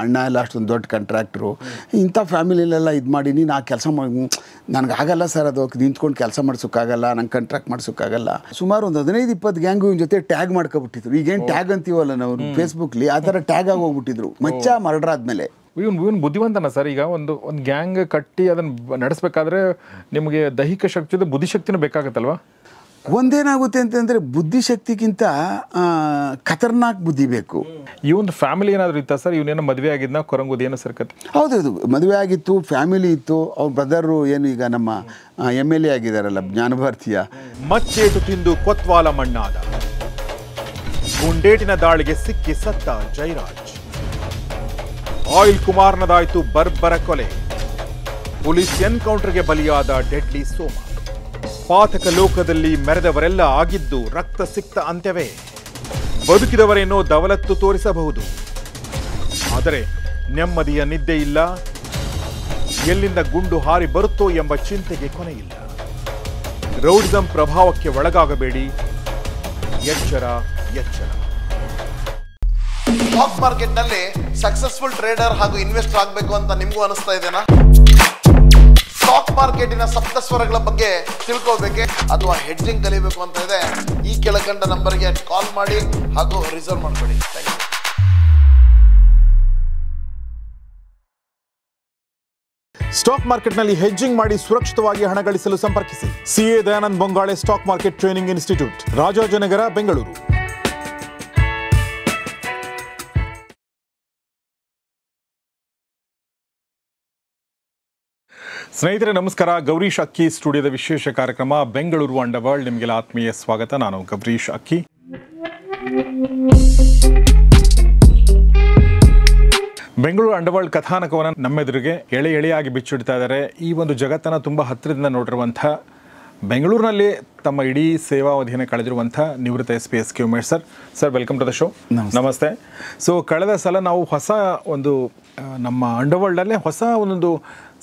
ಅಣ್ಣ ಎಲ್ಲ ಅಷ್ಟೊಂದು ದೊಡ್ಡ ಕಾಂಟ್ರಾಕ್ಟ್ರು ಇಂಥ ಫ್ಯಾಮಿಲಿಯಲ್ಲೆಲ್ಲ ಇದು ಮಾಡಿ ನೀನು ಆ ಕೆಲಸ ನನಗೆ ಆಗಲ್ಲ ಸರ್ ಅದು ನಿಂತ್ಕೊಂಡು ಕೆಲಸ ಮಾಡ್ಸೋಕ್ಕಾಗಲ್ಲ ನಂಗೆ ಕಾಂಟ್ರಾಕ್ಟ್ ಮಾಡ್ಸೋಕ್ಕಾಗಲ್ಲ ಸುಮಾರು ಒಂದು ಹದಿನೈದು ಇಪ್ಪತ್ತು ಗ್ಯಾಂಗು ಇವ್ನ ಜೊತೆ ಟ್ಯಾಗ್ ಮಾಡ್ಕೊಬಿಟ್ಟಿದ್ರು ಈಗೇನು ಟ್ಯಾಗ್ ಅಂತೀವಲ್ಲ ನಾವು ಫೇಸ್ಬುಕ್ಲಿ ಆ ಥರ ಟ್ಯಾಗ್ ಆಗೋಗ್ಬಿಟ್ಟಿದ್ರು ಮಚ್ಚ ಮರ್ಡರ್ ಆದಮೇಲೆ ಇವನು ಇವನು ಬುದ್ಧಿವಂತನ ಸರ್ ಈಗ ಒಂದು ಒಂದು ಗ್ಯಾಂಗ್ ಕಟ್ಟಿ ಅದನ್ನು ನಡೆಸಬೇಕಾದ್ರೆ ನಿಮಗೆ ದೈಹಿಕ ಶಕ್ತಿ ಬುದ್ಧಿಶಕ್ತಿನೂ ಬೇಕಾಗತ್ತಲ್ವಾ ಒಂದೇನಾಗುತ್ತೆ ಅಂತಂದರೆ ಬುದ್ಧಿಶಕ್ತಿಗಿಂತ ಖತರ್ನಾಕ್ ಬುದ್ಧಿ ಬೇಕು ಇವೊಂದು ಫ್ಯಾಮಿಲಿ ಏನಾದ್ರೂ ಇತ್ತ ಸರ್ ಇವನೇನೋ ಮದುವೆ ಆಗಿದ್ನ ಕೊರಂಗುದು ಏನೋ ಸರ್ ಹೌದು ಹೌದೌದು ಮದುವೆ ಆಗಿತ್ತು ಫ್ಯಾಮಿಲಿ ಇತ್ತು ಅವ್ರ ಬ್ರದರು ಏನು ಈಗ ನಮ್ಮ ಎಮ್ ಎಲ್ ಎ ಆಗಿದಾರಲ್ಲ ಜ್ಞಾನಭಾರತೀಯ ಮಚ್ಚೇಟು ತಿಂದು ಕೊತ್ವಾಲ ಮಣ್ಣಾದ ಗುಂಡೇಟಿನ ದಾಳಿಗೆ ಸಿಕ್ಕಿ ಸತ್ತ ಜೈರಾಜ್ ಆಯಿಲ್ ಕುಮಾರ್ನದಾಯ್ತು ಬರ್ಬರ ಕೊಲೆ ಪೊಲೀಸ್ ಎನ್ಕೌಂಟರ್ಗೆ ಬಲಿಯಾದ ಡೆಡ್ಲಿ ಸೋಮಾ ಪಾತಕ ಲೋಕದಲ್ಲಿ ಮೆರೆದವರೆಲ್ಲ ಆಗಿದ್ದು ರಕ್ತ ಸಿಕ್ತ ಅಂತ್ಯವೇ ಬದುಕಿದವರೇನೋ ದವಲತ್ತು ತೋರಿಸಬಹುದು ಆದರೆ ನೆಮ್ಮದಿಯ ನಿದ್ದೆ ಇಲ್ಲ ಎಲ್ಲಿಂದ ಗುಂಡು ಹಾರಿ ಬರುತ್ತೋ ಎಂಬ ಚಿಂತೆಗೆ ಕೊನೆಯಿಲ್ಲ ರೌಡಿಸಂ ಪ್ರಭಾವಕ್ಕೆ ಒಳಗಾಗಬೇಡಿ ಎಚ್ಚರ ಎಚ್ಚರ ಸ್ಟಾಕ್ ನಲ್ಲಿ ಸಕ್ಸಸ್ಫುಲ್ ಟ್ರೇಡರ್ ಹಾಗೂ ಇನ್ವೆಸ್ಟರ್ ಆಗಬೇಕು ಅಂತ ನಿಮಗೂ ಅನಿಸ್ತಾ ಇದೆನಾ ಸ್ಟಾಕ್ ಮಾರ್ಕೆಟಿನ ಸ್ವರಗಳ ಬಗ್ಗೆ ತಿಳ್ಕೊಬೇಕೆ ಅಥವಾ ಹೆಡ್ಜಿಂಗ್ ಕಲಿಬೇಕು ಅಂತ ಇದೆ ಈ ಕೆಳಕಂಡ ಗೆ ಕಾಲ್ ಮಾಡಿ ಹಾಗೂ ರಿಸರ್ವ್ ಮಾಡ್ಕೊಳ್ಳಿ ಥ್ಯಾಂಕ್ ಯು ಸ್ಟಾಕ್ ಮಾರ್ಕೆಟ್ನಲ್ಲಿ ಹೆಜ್ಜಿಂಗ್ ಮಾಡಿ ಸುರಕ್ಷಿತವಾಗಿ ಹಣ ಗಳಿಸಲು ಸಂಪರ್ಕಿಸಿ CA Dayanand Bongale stock market training institute Rajajinagar Bengaluru ಸ್ನೇಹಿತರೆ ನಮಸ್ಕಾರ ಗೌರೀಶ್ ಅಕ್ಕಿ ಸ್ಟುಡಿಯೋದ ವಿಶೇಷ ಕಾರ್ಯಕ್ರಮ ಬೆಂಗಳೂರು ಅಂಡರ್ ನಿಮಗೆಲ್ಲ ಆತ್ಮೀಯ ಸ್ವಾಗತ ನಾನು ಗೌರೀಶ್ ಅಕ್ಕಿ ಬೆಂಗಳೂರು ಅಂಡರ್ವರ್ಲ್ಡ್ ಕಥಾನಕವನ್ನು ನಮ್ಮೆದುರಿಗೆ ಎಳೆ ಎಳೆಯಾಗಿ ಬಿಚ್ಚಿಡ್ತಾ ಇದ್ದಾರೆ ಈ ಒಂದು ಜಗತ್ತನ್ನು ತುಂಬ ಹತ್ತಿರದಿಂದ ನೋಡಿರುವಂಥ ಬೆಂಗಳೂರಿನಲ್ಲಿ ತಮ್ಮ ಇಡೀ ಸೇವಾವಧಿಯನ್ನು ಕಳೆದಿರುವಂಥ ನಿವೃತ್ತ S P S K Umesh sir sir welcome to the show ನಮಸ್ತೆ ಸೊ ಕಳೆದ ಸಲ ನಾವು ಹೊಸ ಒಂದು ನಮ್ಮ ಅಂಡರ್ವರ್ಲ್ಡಲ್ಲೇ ಹೊಸ ಒಂದೊಂದು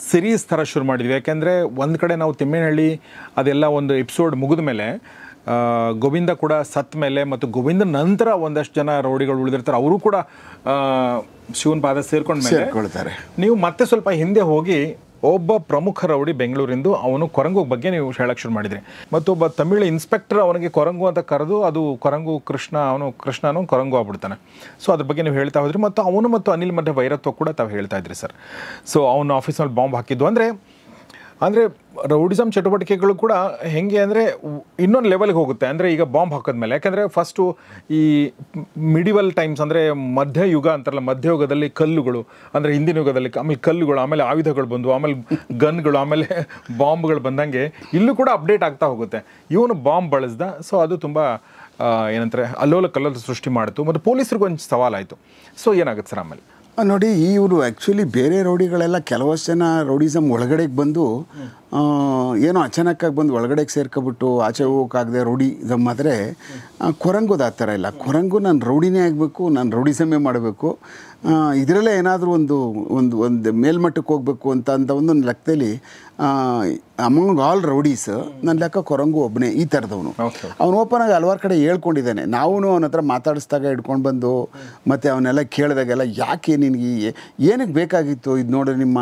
ಸಿರೀಸ್ ಥರ ಶುರು ಮಾಡಿದ್ವಿ ಯಾಕೆಂದರೆ ಒಂದು ಕಡೆ ನಾವು ತಿಮ್ಮೇನಹಳ್ಳಿ ಅದೆಲ್ಲ ಒಂದು ಎಪಿಸೋಡ್ ಮುಗಿದ ಮೇಲೆ ಗೋವಿಂದ ಕೂಡ ಸತ್ ಮೇಲೆ ಮತ್ತು ಗೋವಿಂದ ನಂತರ ಒಂದಷ್ಟು ಜನ ರೌಡಿಗಳು ಉಳಿದಿರ್ತಾರೆ ಅವರು ಕೂಡ ಶಿವನ್ ಪಾದ ಮೇಲೆ ನೀವು ಮತ್ತೆ ಸ್ವಲ್ಪ ಹಿಂದೆ ಹೋಗಿ ಒಬ್ಬ ಪ್ರಮುಖ ರೌಡಿ ಬೆಂಗಳೂರಿಂದು ಅವನು ಕೊರಂಗು ಬಗ್ಗೆ ನೀವು ಹೇಳಕ್ಕೆ ಶುರು ಮಾಡಿದ್ರಿ ಮತ್ತೊಬ್ಬ ತಮಿಳು ಇನ್ಸ್ಪೆಕ್ಟರ್ ಅವನಿಗೆ ಕೊರಂಗು ಅಂತ ಕರೆದು ಅದು ಕೊರಂಗು ಕೃಷ್ಣ ಅವನು ಕೃಷ್ಣನು ಕೊರಂಗು ಆಗ್ಬಿಡ್ತಾನೆ ಸೊ ಅದ್ರ ಬಗ್ಗೆ ನೀವು ಹೇಳ್ತಾ ಹೋದ್ರಿ ಮತ್ತು ಅವನು ಮತ್ತು ಅನಿಲ್ ಮಧ್ಯೆ ವೈರತ್ವ ಕೂಡ ತಾವು ಹೇಳ್ತಾ ಇದ್ರಿ ಸರ್ ಸೊ ಅವನು ಆಫೀಸ್ನಲ್ಲಿ ಬಾಂಬ್ ಹಾಕಿದ್ದು ಅಂದರೆ ಅಂದರೆ ರೌಡಿಸಮ್ ಚಟುವಟಿಕೆಗಳು ಕೂಡ ಹೆಂಗೆ ಅಂದರೆ ಇನ್ನೊಂದು ಲೆವೆಲ್ಗೆ ಹೋಗುತ್ತೆ ಅಂದರೆ ಈಗ ಬಾಂಬ್ ಹಾಕಿದ್ಮೇಲೆ ಯಾಕೆಂದರೆ ಫಸ್ಟು ಈ ಮಿಡಿವಲ್ ಟೈಮ್ಸ್ ಅಂದರೆ ಮಧ್ಯಯುಗ ಅಂತಾರಲ್ಲ ಮಧ್ಯಯುಗದಲ್ಲಿ ಕಲ್ಲುಗಳು ಅಂದರೆ ಹಿಂದಿನ ಯುಗದಲ್ಲಿ ಆಮೇಲೆ ಕಲ್ಲುಗಳು ಆಮೇಲೆ ಆಯುಧಗಳು ಬಂದವು ಆಮೇಲೆ ಗನ್ಗಳು ಆಮೇಲೆ ಬಾಂಬ್ಗಳು ಬಂದಂಗೆ ಇಲ್ಲೂ ಕೂಡ ಅಪ್ಡೇಟ್ ಆಗ್ತಾ ಹೋಗುತ್ತೆ ಇವನು ಬಾಂಬ್ ಬಳಸ್ದ ಸೊ ಅದು ತುಂಬ ಏನಂತಾರೆ ಅಲ್ಲೋಲ ಕಲ್ಲೋಲ ಸೃಷ್ಟಿ ಮಾಡಿತು ಮತ್ತು ಪೊಲೀಸರಿಗೂ ಒಂದು ಸವಾಲಾಯಿತು ಸೊ ಏನಾಗುತ್ತೆ ಸರ್ ಆಮೇಲೆ ನೋಡಿ ಇವರು ಆ್ಯಕ್ಚುಲಿ ಬೇರೆ ರೌಡಿಗಳೆಲ್ಲ ಕೆಲವಷ್ಟು ಜನ ರೌಡಿಸಮ್ ಒಳಗಡೆಗೆ ಬಂದು ಏನೋ ಅಚಾನಕ್ಕಾಗಿ ಬಂದು ಒಳಗಡೆಗೆ ಸೇರ್ಕೊಬಿಟ್ಟು ಆಚೆ ಹೋಗೋಕ್ಕಾಗದೆ ರೌಡಿ ದಮ್ಮಾದರೆ ಕೊರಂಗೋದು ಆ ಥರ ಇಲ್ಲ ಕೊರಂಗು ನಾನು ರೌಡಿನೇ ಆಗಬೇಕು ನಾನು ರೌಡಿಸಮೇ ಮಾಡಬೇಕು ಇದರಲ್ಲೇ ಏನಾದರೂ ಒಂದು ಒಂದು ಒಂದು ಮೇಲ್ಮಟ್ಟಕ್ಕೆ ಹೋಗಬೇಕು ಅಂತ ಅಂತ ನನ್ನ ಲೆಕ್ಕದಲ್ಲಿ ಅಮಂಗ್ ಆಲ್ ರೌಡೀಸ್ ನನ್ನ ಲೆಕ್ಕ ಕೊರಂಗು ಒಬ್ಬನೇ ಈ ಥರದವನು ಅವನು ಓಪನ್ ಆಗಿ ಹಲವಾರು ಕಡೆ ಹೇಳ್ಕೊಂಡಿದ್ದಾನೆ ನಾವು ಅವನ ಹತ್ರ ಮಾತಾಡಿಸ್ದಾಗ ಇಟ್ಕೊಂಡು ಬಂದು ಮತ್ತು ಅವನ್ನೆಲ್ಲ ಕೇಳಿದಾಗೆಲ್ಲ ಯಾಕೆ ನಿನಗೆ ಏನಕ್ಕೆ ಬೇಕಾಗಿತ್ತು ಇದು ನೋಡಿರಿ ನಿಮ್ಮ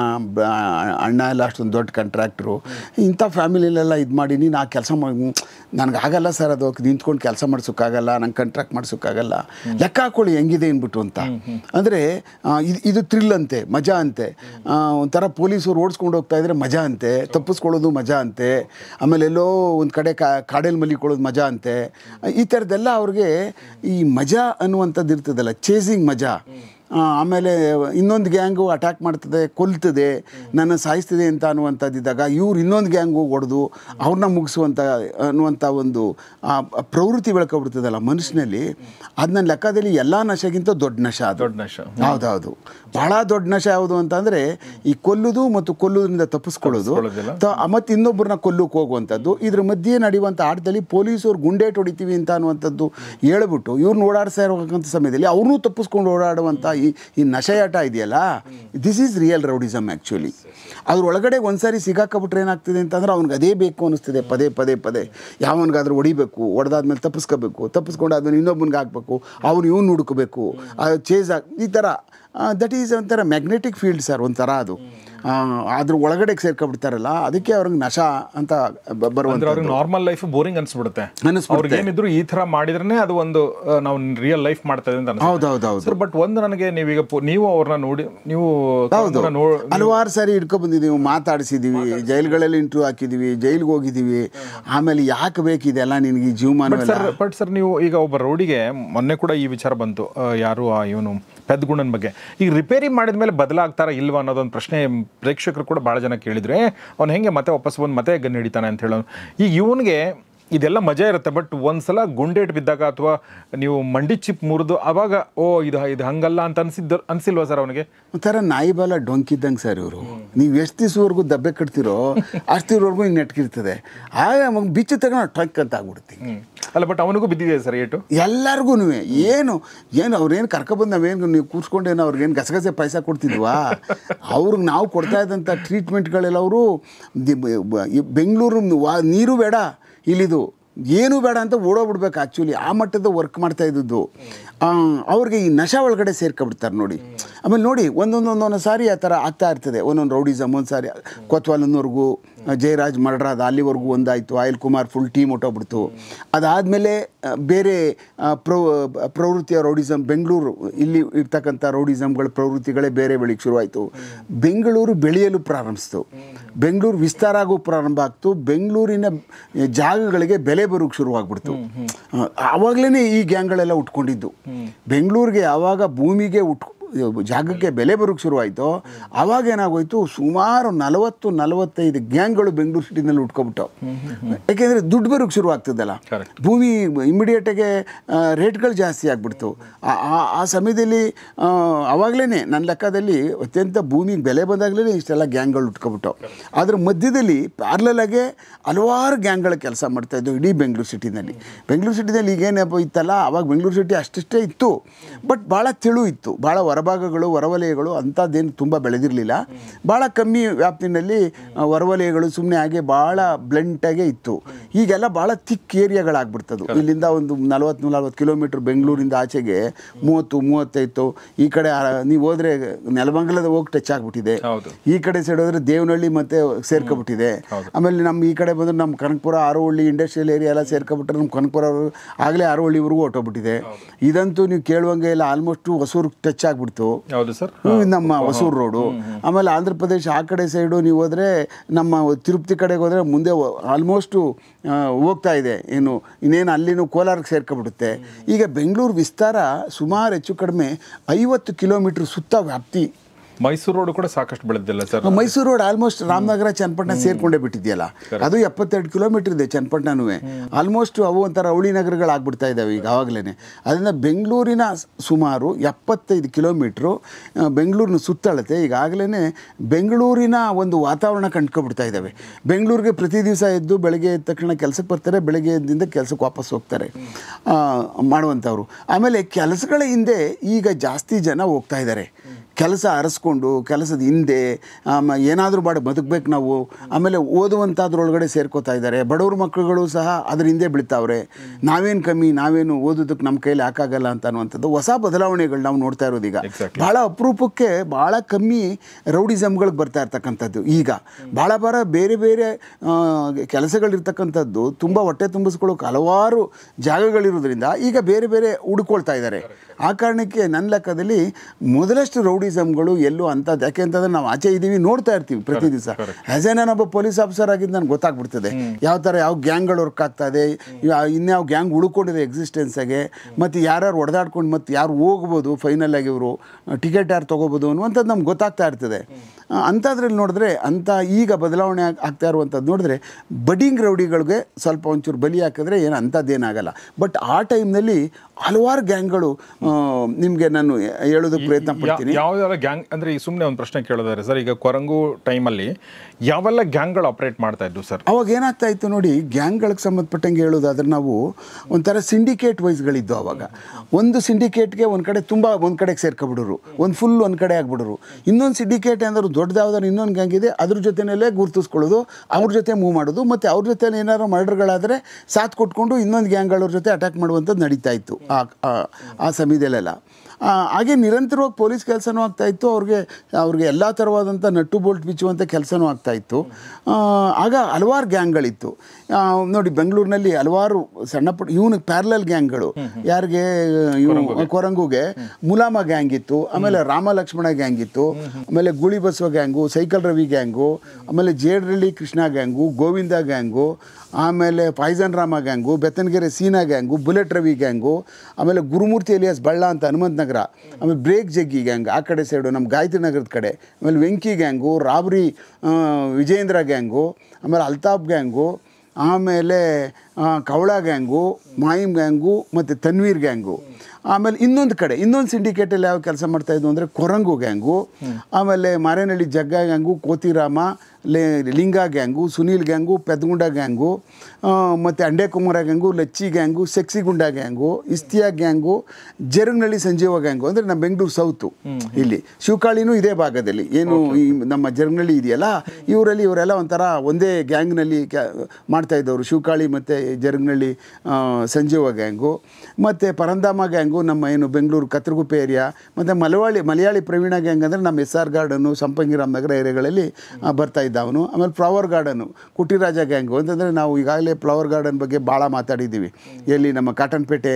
ಅಣ್ಣ ಎಲ್ಲ ಅಷ್ಟೊಂದು ದೊಡ್ಡ ಕಾಂಟ್ರಾಕ್ಟ್ರು ಇಂಥ ಫ್ಯಾಮಿಲಿಲೆಲ್ಲ ಇದು ಮಾಡೀನಿ ನಾ ಕೆಲಸ ನನಗೆ ಆಗಲ್ಲ ಸರ್ ಅದು ನಿಂತ್ಕೊಂಡು ಕೆಲಸ ಮಾಡಿಸೋಕ್ಕಾಗಲ್ಲ ನಂಗೆ ಕಂಟ್ರಾಕ್ಟ್ ಮಾಡಿಸೋಕ್ಕಾಗಲ್ಲ ಲೆಕ್ಕ ಹಾಕೊಳ್ಳಿ ಹೆಂಗಿದೆ ಅಂದ್ಬಿಟ್ಟು ಅಂತ ಅಂದರೆ ಇದು ಇದು ಥ್ರಿಲ್ ಅಂತೆ ಮಜಾ ಅಂತೆ ಒಂಥರ ಪೊಲೀಸರು ಓಡಿಸ್ಕೊಂಡು ಹೋಗ್ತಾ ಇದ್ರೆ ಮಜಾ ಅಂತೆ ತಪ್ಪಿಸ್ಕೊಳ್ಳೋದು ಮಜಾ ಅಂತೆ ಆಮೇಲೆ ಎಲ್ಲೋ ಒಂದು ಕಡೆ ಕಾ ಕಾಡಲ್ಲಿ ಮಲಿಕೊಳ್ಳೋದು ಮಜಾ ಅಂತೆ ಈ ಥರದ್ದೆಲ್ಲ ಅವ್ರಿಗೆ ಈ ಮಜಾ ಅನ್ನುವಂಥದ್ದು ಇರ್ತದಲ್ಲ ಚೇಸಿಂಗ್ ಮಜಾ ಆಮೇಲೆ ಇನ್ನೊಂದು ಗ್ಯಾಂಗು ಅಟ್ಯಾಕ್ ಮಾಡ್ತದೆ ಕೊಲ್ತದೆ ನನ್ನ ಸಾಯಿಸ್ತದೆ ಅಂತ ಅನ್ನುವಂಥದ್ದಿದ್ದಾಗ ಇವ್ರು ಇನ್ನೊಂದು ಗ್ಯಾಂಗು ಹೊಡೆದು ಅವ್ರನ್ನ ಮುಗಿಸುವಂಥ ಅನ್ನುವಂಥ ಒಂದು ಪ್ರವೃತ್ತಿ ಬೆಳ್ಕೊಬಿಡ್ತದಲ್ಲ ಮನುಷ್ಯನಲ್ಲಿ ಅದನ್ನ ಲೆಕ್ಕದಲ್ಲಿ ಎಲ್ಲ ನಶೆಗಿಂತ ದೊಡ್ಡ ನಶ ದೊಡ್ಡ ನಶ ಹೌದೌದು ಬಹಳ ದೊಡ್ಡ ನಶ ಯಾವುದು ಅಂತಂದರೆ ಈ ಕೊಲ್ಲುದು ಮತ್ತು ಕೊಲ್ಲುದ್ರಿಂದ ತಪ್ಪಿಸ್ಕೊಳ್ಳೋದು ಮತ್ತು ಇನ್ನೊಬ್ಬರನ್ನ ಕೊಲ್ಲಕ್ಕೆ ಹೋಗುವಂಥದ್ದು ಇದ್ರ ಮಧ್ಯೆ ನಡೆಯುವಂಥ ಆಟದಲ್ಲಿ ಪೊಲೀಸರು ಗುಂಡೇಟ್ ಹೊಡಿತೀವಿ ಅಂತ ಅನ್ನುವಂಥದ್ದು ಹೇಳ್ಬಿಟ್ಟು ಇವ್ರನ್ನ ಓಡಾಡ್ತಾ ಇರೋಕ್ಕಂಥ ಸಮಯದಲ್ಲಿ ಅವ್ರನ್ನೂ ತಪ್ಪಿಸ್ಕೊಂಡು ಓಡಾಡುವಂಥ ಈ ಈ ನಶೆಯಾಟ ಇದೆಯಲ್ಲ this is real rowdyism actually ಅದ್ರೊಳಗಡೆ ಒಂದು ಸಾರಿ ಸಿಗಾಕಬಿಟ್ರೆ ಏನಾಗ್ತಿದೆ ಅಂತಂದ್ರೆ ಅವ್ನಿಗೆ ಅದೇ ಬೇಕು ಅನಿಸ್ತಿದೆ ಪದೇ ಪದೇ ಪದೇ ಯಾವನ್ಗಾದ್ರೂ ಹೊಡಿಬೇಕು ಹೊಡೆದಾದ್ಮೇಲೆ ತಪ್ಪಿಸ್ಕೋಬೇಕು ತಪ್ಪಿಸ್ಕೊಂಡಾದ್ಮೇಲೆ ಇನ್ನೊಬ್ಬನಿಗೆ ಹಾಕ್ಬೇಕು ಅವ್ನು ಇವ್ನು ಹುಡುಕಬೇಕು ಚೇಸ್ ಆಗಿ ಈ ಥರ ದಟ್ ಈಸ್ ಒಂಥರ ಮ್ಯಾಗ್ನೆಟಿಕ್ ಫೀಲ್ಡ್ ಸರ್ ಒಂಥರ ಅದು ಅದ್ರ ಒಳಗಡೆ ಸೇರ್ಕೊಬಿಡ್ತಾರಲ್ಲ ಅದಕ್ಕೆ ಅವ್ರಿಗೆ ನಶ ಅಂತ ಬರುವಂತ ನಾರ್ಮಲ್ ಲೈಫ್ ಬೋರಿಂಗ್ ಅನ್ಸ್ಬಿಡುತ್ತೆ ಅವ್ರಿಗೆ ಏನಿದ್ರು ಈ ತರ ಮಾಡಿದ್ರೆ ಅದು ಒಂದು ನಾವು ರಿಯಲ್ ಲೈಫ್ ಮಾಡ್ತಾ ಅಂತ ಹೌದೌದು ಹೌದು ಬಟ್ ಒಂದು ನನಗೆ ನೀವೀಗ ನೀವು ಅವ್ರನ್ನ ನೋಡಿ ನೀವು ಹೌದು ಹಲವಾರು ಸಾರಿ ಇಟ್ಕೊ ಬಂದಿದ್ದೀವಿ ಮಾತಾಡಿಸಿದೀವಿ ಜೈಲ್ಗಳಲ್ಲಿ ಇಂಟ್ರ್ಯೂ ಹಾಕಿದೀವಿ ಜೈಲ್ಗೆ ಹೋಗಿದೀವಿ ಆಮೇಲೆ ಯಾಕೆ ಬೇಕಿದೆಲ್ಲ ನಿನಗೆ ಜೀವಮಾನ ಬಟ್ ಸರ್ ನೀವು ಈಗ ಒಬ್ಬ ರೋಡಿಗೆ ಮೊನ್ನೆ ಕೂಡ ಈ ವಿಚಾರ ಬಂತು ಯಾರು ಇವನು ಪೆದ್ಗುಣನ ಬಗ್ಗೆ ಈಗ ರಿಪೇರಿ ಮಾಡಿದ ಮೇಲೆ ಬದಲಾಗ್ತಾರ ಇಲ್ವಾ ಅನ್ನೋದೊಂದು ಪ್ರಶ್ನೆ ಪ್ರೇಕ್ಷಕರು ಕೂಡ ಭಾಳ ಜನ ಕೇಳಿದರೆ ಅವ್ನು ಹೆಂಗೆ ಮತ್ತೆ ವಾಪಸ್ ಬಂದು ಮತ್ತೆ ಗನ್ ಹಿಡಿತಾನೆ ಅಂತ ಹೇಳೋನು ಈಗ ಇವನಿಗೆ ಇದೆಲ್ಲ ಮಜಾ ಇರುತ್ತೆ ಬಟ್ ಒಂದ್ಸಲ ಸಲ ಗುಂಡೇಟ್ ಬಿದ್ದಾಗ ಅಥವಾ ನೀವು ಮಂಡಿ ಚಿಪ್ ಮುರಿದು ಆವಾಗ ಓ ಇದು ಇದು ಹಂಗಲ್ಲ ಅಂತ ಅನ್ಸಿದ್ದ ಅನ್ಸಿಲ್ವಾ ಸರ್ ಅವನಿಗೆ ಒಂಥರ ನಾಯಿ ಬಾಲ ಡೊಂಕಿದ್ದಂಗೆ ಸರ್ ಇವರು ನೀವು ಎಷ್ಟು ದಿವಸವರೆಗೂ ದಬ್ಬೆ ಕಟ್ತಿರೋ ಅಷ್ಟು ಹಿಂಗೆ ನೆಟ್ಕಿರ್ತದೆ ಆಗ ಮಗ ಬಿಚ್ಚು ತಗೊಂಡು ಟ್ರಕ್ ಅಂತ ಆಗ್ಬಿಡ್ತೀನಿ ಅಲ್ಲ ಬಟ್ ಅವನಿಗೂ ಬಿದ್ದಿದೆ ಸರ್ ಏಟು ಎಲ್ಲರಿಗೂ ಏನು ಏನು ಅವ್ರೇನು ಕರ್ಕೊಬಂದು ನಾವೇನು ನೀವು ಅವ್ರಿಗೆ ಏನು ಗಸಗಸೆ ಪೈಸಾ ಕೊಡ್ತಿದ್ವಾ ಅವ್ರಿಗೆ ನಾವು ಕೊಡ್ತಾ ಇದ್ದಂಥ ಟ್ರೀಟ್ಮೆಂಟ್ಗಳೆಲ್ಲ ಅವರು ಬೆಂಗಳೂರು ನೀರು ಬೇಡ ಇಲ್ಲಿದು ಏನೂ ಬೇಡ ಅಂತ ಓಡೋಗ್ಬಿಡ್ಬೇಕು ಆ್ಯಕ್ಚುಲಿ ಆ ಮಟ್ಟದ ವರ್ಕ್ ಮಾಡ್ತಾ ಇದ್ದದ್ದು ಅವ್ರಿಗೆ ಈ ನಶಾ ಒಳಗಡೆ ಸೇರ್ಕೊಬಿಡ್ತಾರೆ ನೋಡಿ ಆಮೇಲೆ ನೋಡಿ ಒಂದೊಂದೊಂದೊಂದು ಸಾರಿ ಆ ಥರ ಆಗ್ತಾ ಇರ್ತದೆ ಒಂದೊಂದು ರೌಡಿಸಮ್ ಒಂದು ಸಾರಿ ಕೊತ್ವಾಲನ್ನೋರ್ಗೂ ಜಯರಾಜ್ ಮರ್ಡ್ರ್ ಅದು ಅಲ್ಲಿವರೆಗೂ ಒಂದಾಯಿತು ಆಯಿಲ್ ಕುಮಾರ್ ಫುಲ್ ಟೀಮ್ ಹೊಟ್ಟೋಗ್ಬಿಡ್ತು ಅದಾದಮೇಲೆ ಬೇರೆ ಪ್ರವ ಪ್ರವೃತ್ತಿಯ ರೌಡಿಸಮ್ ಬೆಂಗಳೂರು ಇಲ್ಲಿ ಇರ್ತಕ್ಕಂಥ ರೌಡಿಸಮ್ಗಳ ಪ್ರವೃತ್ತಿಗಳೇ ಬೇರೆ ಬೆಳಿಗ್ಗೆ ಶುರುವಾಯಿತು ಬೆಂಗಳೂರು ಬೆಳೆಯಲು ಪ್ರಾರಂಭಿಸ್ತು ಬೆಂಗಳೂರು ವಿಸ್ತಾರ ಆಗೋ ಪ್ರಾರಂಭ ಆಗ್ತು ಬೆಂಗಳೂರಿನ ಜಾಗಗಳಿಗೆ ಬೆಲೆ ಬರೋಕ್ಕೆ ಶುರುವಾಗ್ಬಿಡ್ತು ಆವಾಗಲೇ ಈ ಗ್ಯಾಂಗ್ಗಳೆಲ್ಲ ಉಟ್ಕೊಂಡಿದ್ದು ಬೆಂಗಳೂರಿಗೆ ಯಾವಾಗ ಭೂಮಿಗೆ ಉಟ್ ಜಾಗಕ್ಕೆ ಬೆಲೆ ಬರೋಕ್ಕೆ ಶುರುವಾಯಿತು ಆವಾಗ ಏನಾಗೋಯ್ತು ಸುಮಾರು ನಲವತ್ತು ನಲವತ್ತೈದು ಗ್ಯಾಂಗ್ಗಳು ಬೆಂಗಳೂರು ಸಿಟಿನಲ್ಲಿ ಉಟ್ಕೊಬಿಟ್ಟವು ಯಾಕೆಂದರೆ ದುಡ್ಡು ಬರೋಕ್ಕೆ ಶುರು ಆಗ್ತದಲ್ಲ ಭೂಮಿ ಇಮಿಡಿಯೇಟಾಗೆ ರೇಟ್ಗಳು ಜಾಸ್ತಿ ಆಗಿಬಿಡ್ತು ಆ ಸಮಯದಲ್ಲಿ ಆವಾಗಲೇ ನನ್ನ ಲೆಕ್ಕದಲ್ಲಿ ಅತ್ಯಂತ ಭೂಮಿಗೆ ಬೆಲೆ ಬಂದಾಗಲೇ ಇಷ್ಟೆಲ್ಲ ಗ್ಯಾಂಗ್ಗಳು ಉಟ್ಕೊಬಿಟ್ಟವು ಅದ್ರ ಮಧ್ಯದಲ್ಲಿ ಪ್ಯಾರ್ಲಲಾಗೆ ಹಲವಾರು ಗ್ಯಾಂಗ್ಗಳ ಕೆಲಸ ಮಾಡ್ತಾಯಿದ್ದವು ಇಡೀ ಬೆಂಗಳೂರು ಸಿಟಿನಲ್ಲಿ ಬೆಂಗಳೂರು ಸಿಟಿನಲ್ಲಿ ಈಗೇನಪ್ಪ ಇತ್ತಲ್ಲ ಆವಾಗ ಬೆಂಗಳೂರು ಸಿಟಿ ಅಷ್ಟಿಷ್ಟೇ ಇತ್ತು ಬಟ್ ಭಾಳ ತೆಳು ಇತ್ತು ಭಾಳ ಹೊರಭಾಗಗಳು ಹೊರವಲಯಗಳು ಅಂಥದ್ದೇನು ತುಂಬ ಬೆಳೆದಿರಲಿಲ್ಲ ಭಾಳ ಕಮ್ಮಿ ವ್ಯಾಪ್ತಿನಲ್ಲಿ ಹೊರವಲಯಗಳು ಸುಮ್ಮನೆ ಹಾಗೆ ಭಾಳ ಬ್ಲೆಂಟಾಗೆ ಇತ್ತು ಈಗೆಲ್ಲ ಭಾಳ ಥಿಕ್ ಏರಿಯಾಗಳಾಗ್ಬಿಡ್ತದು ಇಲ್ಲಿಂದ ಒಂದು ನಲವತ್ತು ನಲವತ್ತು ಕಿಲೋಮೀಟ್ರ್ ಬೆಂಗಳೂರಿಂದ ಆಚೆಗೆ ಮೂವತ್ತು ಮೂವತ್ತೈದು ಈ ಕಡೆ ನೀವು ಹೋದರೆ ನೆಲಮಂಗಲದ ಹೋಗಿ ಟಚ್ ಆಗಿಬಿಟ್ಟಿದೆ ಈ ಕಡೆ ಸೈಡ್ ಹೋದರೆ ದೇವನಹಳ್ಳಿ ಮತ್ತೆ ಸೇರ್ಕೊಬಿಟ್ಟಿದೆ ಆಮೇಲೆ ನಮ್ಮ ಈ ಕಡೆ ಬಂದರೆ ನಮ್ಮ ಕನಕಪುರ ಆರೋಹಳ್ಳಿ ಇಂಡಸ್ಟ್ರಿಯಲ್ ಏರಿಯಾ ಎಲ್ಲ ಸೇರ್ಕೊಬಿಟ್ರೆ ನಮ್ಮ ಕನಕಪುರ ಆಗಲೇ ಆರೋಹಳ್ಳಿವರೆಗೂ ಹೊಟ್ಟೋಗ್ಬಿಟ್ಟಿದೆ ಇದಂತೂ ನೀವು ಕೇಳುವಂಗೆ ಇಲ್ಲ ಆಲ್ಮೋಸ್ಟು ಹೊಸೂರು ಟಚ್ ಆಗಿಬಿಟ್ಟಿದೆ ಆಗ್ಬಿಡ್ತು ನಮ್ಮ ಹೊಸೂರು ರೋಡು ಆಮೇಲೆ ಆಂಧ್ರ ಪ್ರದೇಶ ಆ ಕಡೆ ಸೈಡು ನೀವು ಹೋದ್ರೆ ನಮ್ಮ ತಿರುಪತಿ ಕಡೆಗೆ ಹೋದ್ರೆ ಮುಂದೆ ಆಲ್ಮೋಸ್ಟು ಹೋಗ್ತಾ ಇದೆ ಏನು ಇನ್ನೇನು ಅಲ್ಲಿನೂ ಕೋಲಾರಕ್ಕೆ ಸೇರ್ಕೊಬಿಡುತ್ತೆ ಈಗ ಬೆಂಗಳೂರು ವಿಸ್ತಾರ ಸುಮಾರು ಹೆಚ್ಚು ಕಡಿಮೆ ಐವತ್ತು ಕಿಲೋಮೀಟ್ರ್ ಸುತ್ತ ವ್ಯಾಪ್ತಿ ಮೈಸೂರು ರೋಡ್ ಕೂಡ ಸಾಕಷ್ಟು ಬೆಳೆದಿಲ್ಲ sir Mysuru road almost Ramanagara Channapatna ಸೇರ್ಕೊಂಡೇ ಬಿಟ್ಟಿದೆಯಲ್ಲ ಅದು ಎಪ್ಪತ್ತೆರಡು ಕಿಲೋಮೀಟರ್ ಇದೆ ಚನ್ನಪಟ್ಟಣನೂ ಆಲ್ಮೋಸ್ಟ್ ಅವು ಒಂಥರ ಅವಳಿ ನಗರಗಳಾಗ್ಬಿಡ್ತಾ ಇದ್ದಾವೆ ಈಗ ಆವಾಗಲೇ ಅದರಿಂದ ಬೆಂಗಳೂರಿನ ಸುಮಾರು ಎಪ್ಪತ್ತೈದು ಕಿಲೋಮೀಟ್ರು ಬೆಂಗಳೂರಿನ ಸುತ್ತಳತೆ ಈಗಾಗಲೇ ಬೆಂಗಳೂರಿನ ಒಂದು ವಾತಾವರಣ ಕಂಡ್ಕೊಬಿಡ್ತಾ ಇದ್ದಾವೆ ಬೆಂಗಳೂರಿಗೆ ಪ್ರತಿ ದಿವಸ ಎದ್ದು ಬೆಳಗ್ಗೆ ಎದ್ದ ತಕ್ಷಣ ಕೆಲಸಕ್ಕೆ ಬರ್ತಾರೆ ಬೆಳಗ್ಗೆ ಎದ್ದಿಂದ ಕೆಲಸಕ್ಕೆ ವಾಪಸ್ ಹೋಗ್ತಾರೆ ಮಾಡುವಂಥವ್ರು ಆಮೇಲೆ ಕೆಲಸಗಳ ಹಿಂದೆ ಈಗ ಜಾಸ್ತಿ ಜನ ಹೋಗ್ತಾ ಇದ್ದಾರೆ ಕೆಲಸ ಅರಸ್ಕೊಂಡು ಕೆಲಸದ ಹಿಂದೆ ಏನಾದರೂ ಬಾಡ ಬದುಕಬೇಕು ನಾವು ಆಮೇಲೆ ಓದುವಂಥದ್ರೊಳಗಡೆ ಸೇರ್ಕೋತಾ ಇದ್ದಾರೆ ಬಡವ್ರ ಮಕ್ಕಳುಗಳು ಸಹ ಅದ್ರ ಹಿಂದೆ ಬೀಳ್ತಾವ್ರೆ ನಾವೇನು ಕಮ್ಮಿ ನಾವೇನು ಓದೋದಕ್ಕೆ ನಮ್ಮ ಕೈಯಲ್ಲಿ ಹಾಕಾಗಲ್ಲ ಅಂತ ಅನ್ನುವಂಥದ್ದು ಹೊಸ ಬದಲಾವಣೆಗಳು ನಾವು ನೋಡ್ತಾ ಇರೋದೀಗ ಭಾಳ ಅಪರೂಪಕ್ಕೆ ಭಾಳ ಕಮ್ಮಿ ರೌಡಿಸಮ್ಗಳಿಗೆ ಬರ್ತಾ ಇರ್ತಕ್ಕಂಥದ್ದು ಈಗ ಭಾಳ ಭಾಳ ಬೇರೆ ಬೇರೆ ಕೆಲಸಗಳಿರ್ತಕ್ಕಂಥದ್ದು ತುಂಬ ಹೊಟ್ಟೆ ತುಂಬಿಸ್ಕೊಳ್ಳೋಕೆ ಹಲವಾರು ಜಾಗಗಳಿರೋದ್ರಿಂದ ಈಗ ಬೇರೆ ಬೇರೆ ಹುಡ್ಕೊಳ್ತಾ ಇದ್ದಾರೆ ಆ ಕಾರಣಕ್ಕೆ ನನ್ನ ಲೆಕ್ಕದಲ್ಲಿ ಮೊದಲಷ್ಟು ರೌಡಿ ಟೂರಿಸಮ್ಗಳು ಎಲ್ಲೂ ಅಂಥದ್ದು ಯಾಕೆ ಅಂತಂದ್ರೆ ನಾವು ಆಚೆ ಇದ್ದೀವಿ ನೋಡ್ತಾ ಇರ್ತೀವಿ ಪ್ರತಿ ದಿವಸ ಎನ್ ಎ ನಾನೊಬ್ಬ ಪೊಲೀಸ್ ಆಫೀಸರ್ ಆಗಿದ್ದು ನನಗೆ ಗೊತ್ತಾಗ್ಬಿಡ್ತದೆ ಯಾವ ಥರ ಯಾವ ಗ್ಯಾಂಗ್ಗಳು ವರ್ಕ್ ಆಗ್ತದೆ ಇನ್ಯಾವ ಗ್ಯಾಂಗ್ ಉಳ್ಕೊಂಡಿದೆ ಎಕ್ಸಿಸ್ಟೆನ್ಸಾಗೆ ಮತ್ತು ಯಾರ್ಯಾರು ಹೊಡೆದಾಡ್ಕೊಂಡು ಮತ್ತು ಯಾರು ಹೋಗ್ಬೋದು ಆಗಿ ಇವರು ಟಿಕೆಟ್ ಯಾರು ತೊಗೋಬೋದು ಅನ್ನುವಂಥದ್ದು ನಮ್ಗೆ ಗೊತ್ತಾಗ್ತಾ ಇರ್ತದೆ ಅಂಥದ್ರಲ್ಲಿ ನೋಡಿದ್ರೆ ಅಂಥ ಈಗ ಬದಲಾವಣೆ ಆಗ್ತಾ ಇರುವಂಥದ್ದು ನೋಡಿದ್ರೆ ಬಡಿಂಗ್ ರೌಡಿಗಳಿಗೆ ಸ್ವಲ್ಪ ಒಂಚೂರು ಬಲಿ ಹಾಕಿದ್ರೆ ಏನು ಅಂಥದ್ದೇನಾಗಲ್ಲ ಬಟ್ ಆ ಟೈಮ್ನಲ್ಲಿ ಹಲವಾರು ಗ್ಯಾಂಗ್ಗಳು ನಿಮಗೆ ನಾನು ಹೇಳೋದಕ್ಕೆ ಪ್ರಯತ್ನ ಪಡ್ತೀನಿ ಯಾವ ಯಾವ್ದಾರ ಗ್ಯಾಂಗ್ ಅಂದ್ರೆ ಈ ಸುಮ್ಮನೆ ಒಂದು ಪ್ರಶ್ನೆ ಕೇಳೋದಾದ್ರೆ ಸರ್ ಈಗ ಕೊರಂಗು ಟೈಮಲ್ಲಿ ಯಾವೆಲ್ಲ ಗ್ಯಾಂಗ್ಗಳು ಆಪರೇಟ್ ಮಾಡ್ತಾ ಇದ್ವು ಸರ್ ಅವಾಗ ಏನಾಗ್ತಾ ಇತ್ತು ನೋಡಿ ಗ್ಯಾಂಗ್ಗಳಿಗೆ ಸಂಬಂಧಪಟ್ಟಂಗೆ ಹೇಳೋದಾದ್ರೆ ನಾವು ಒಂಥರ ಸಿಂಡಿಕೇಟ್ ವೈಸ್ಗಳಿದ್ದು ಅವಾಗ ಒಂದು ಸಿಂಡಿಕೇಟ್ಗೆ ಒಂದು ಕಡೆ ತುಂಬ ಒಂದು ಕಡೆಗೆ ಸೇರ್ಕೊಬಿಡೋರು ಒಂದು ಫುಲ್ ಒಂದು ಕಡೆ ಆಗ್ಬಿಡೋರು ಇನ್ನೊಂದು ಸಿಂಡಿಕೇಟ್ ಅಂದ್ರೆ ದೊಡ್ಡದಾವ್ದಾರು ಇನ್ನೊಂದು ಗ್ಯಾಂಗ್ ಇದೆ ಅದ್ರ ಜೊತೆಯಲ್ಲೇ ಗುರುತಿಸ್ಕೊಳ್ಳೋದು ಅವ್ರ ಜೊತೆ ಮೂವ್ ಮಾಡೋದು ಮತ್ತು ಅವ್ರ ಜೊತೆ ಏನಾದ್ರು ಮರ್ಡರ್ಗಳಾದರೆ ಸಾಥ್ ಕೊಟ್ಕೊಂಡು ಇನ್ನೊಂದು ಗ್ಯಾಂಗ್ಗಳವ್ರ ಜೊತೆ ಅಟ್ಯಾಕ್ ಮಾಡುವಂಥದ್ದು ನಡೀತಾ ಇತ್ತು ಆ ಆ ಸಮಯದಲ್ಲೆಲ್ಲ ಹಾಗೆ ನಿರಂತರವಾಗಿ ಪೊಲೀಸ್ ಕೆಲಸನೂ ಆಗ್ತಾ ಇತ್ತು ಅವ್ರಿಗೆ ಅವ್ರಿಗೆ ಎಲ್ಲ ಥರವಾದಂಥ ನಟ್ಟು ಬೋಲ್ಟ್ ಬಿಚ್ಚುವಂಥ ಕೆಲಸನೂ ಆಗ್ತಾ ಇತ್ತು ಆಗ ಹಲವಾರು ಗ್ಯಾಂಗ್ಗಳಿತ್ತು ನೋಡಿ ಬೆಂಗಳೂರಿನಲ್ಲಿ ಹಲವಾರು ಸಣ್ಣ ಪುಟ್ಟ ಇವನಿಗೆ ಪ್ಯಾರಲಲ್ ಗ್ಯಾಂಗ್ಗಳು ಯಾರಿಗೆ ಇವನು ಕೊರಂಗುಗೆ ಮುಲಾಮ ಗ್ಯಾಂಗ್ ಇತ್ತು ಆಮೇಲೆ ರಾಮ ಲಕ್ಷ್ಮಣ ಗ್ಯಾಂಗ್ ಇತ್ತು ಆಮೇಲೆ Guli Basava gang cycle Ravi gang ಆಮೇಲೆ ಜೇಡರಳ್ಳಿ ಕೃಷ್ಣ ಗ್ಯಾಂಗು ಗೋವಿಂದ ಗ್ಯಾಂಗು ಆಮೇಲೆ Faizan Rama gang Bettanagere Seena gang bullet Ravi gang ಆಮೇಲೆ ಗುರುಮೂರ್ತಿ ಎಲಿಯಾಸ್ ಬಳ್ಳ ಅಂತ ಹನುಮಂತ ನಗರ ಆಮೇಲೆ ಬ್ರೇಕ್ ಜಗ್ಗಿ ಗ್ಯಾಂಗ್ ಆ ಕಡೆ ಸೈಡು ನಮ್ಮ ಗಾಯತ್ರಿ ನಗರದ ಕಡೆ ಆಮೇಲೆ Venki gang robbery Vijayendra gang ಆಮೇಲೆ ಅಲ್ತಾಫ್ ಗ್ಯಾಂಗು ಆಮೇಲೆ ಕವಳ ಗ್ಯಾಂಗು ಮಾಯಿಮ್ ಗ್ಯಾಂಗು ಮತ್ತು ತನ್ವೀರ್ ಗ್ಯಾಂಗು ಆಮೇಲೆ ಇನ್ನೊಂದು ಕಡೆ ಇನ್ನೊಂದು ಸಿಂಡಿಕೇಟಲ್ಲಿ ಯಾವ ಕೆಲಸ ಮಾಡ್ತಾಯಿದ್ವು ಅಂದರೆ ಕೊರಂಗು ಗ್ಯಾಂಗು ಆಮೇಲೆ Marenahalli Jagga gang Kotirama Linga gang Sunil gang Pedgunda gang ಮತ್ತು Ande Kumara gang Lachchi gang Sexygunda gang Istiya gang Jarugnalli Sanjeeva gang ಅಂದರೆ ನಮ್ಮ ಬೆಂಗಳೂರು ಸೌತು ಇಲ್ಲಿ ಶಿವಕಾಳಿನೂ ಇದೇ ಭಾಗದಲ್ಲಿ ಏನು ಈ ನಮ್ಮ ಜರುಗ್ನಳ್ಳಿ ಇದೆಯಲ್ಲ ಇವರಲ್ಲಿ ಇವರೆಲ್ಲ ಒಂಥರ ಒಂದೇ ಗ್ಯಾಂಗ್ನಲ್ಲಿ ಕ್ಯಾ ಇದ್ದವರು ಶಿವಕಾಳಿ ಮತ್ತು ಜರುಗ್ನಳ್ಳಿ ಸಂಜೀವ ಗ್ಯಾಂಗು ಮತ್ತು ಪರಂದಾಮ ಗ್ಯಾಂಗು ನಮ್ಮ ಏನು ಬೆಂಗಳೂರು ಕತ್ರಗುಪ್ಪೆ ಏರಿಯಾ ಮತ್ತು ಮಲವಾಳಿ ಮಲಯಾಳಿ ಪ್ರವೀಣ ಗ್ಯಾಂಗ್ ಅಂದರೆ ನಮ್ಮ ಎಸ್ ಆರ್ ಗಾರ್ಡನ್ನು ಸಂಪಂಗಿರಾಮ್ ನಗರ ಏರಿಯಾಗಳಲ್ಲಿ ಬರ್ತಾ ಇದ್ದಾರೆ ಅವನು ಆಮೇಲೆ ಫ್ಲವರ್ ಗಾರ್ಡನ್ನು ಕುಟಿರಾಜ ಗ್ಯಾಂಗು ಅಂತಂದರೆ ನಾವು ಈಗಾಗಲೇ ಫ್ಲವರ್ ಗಾರ್ಡನ್ ಬಗ್ಗೆ ಭಾಳ ಮಾತಾಡಿದ್ದೀವಿ ಎಲ್ಲಿ ನಮ್ಮ ಕಾಟನ್ಪೇಟೆ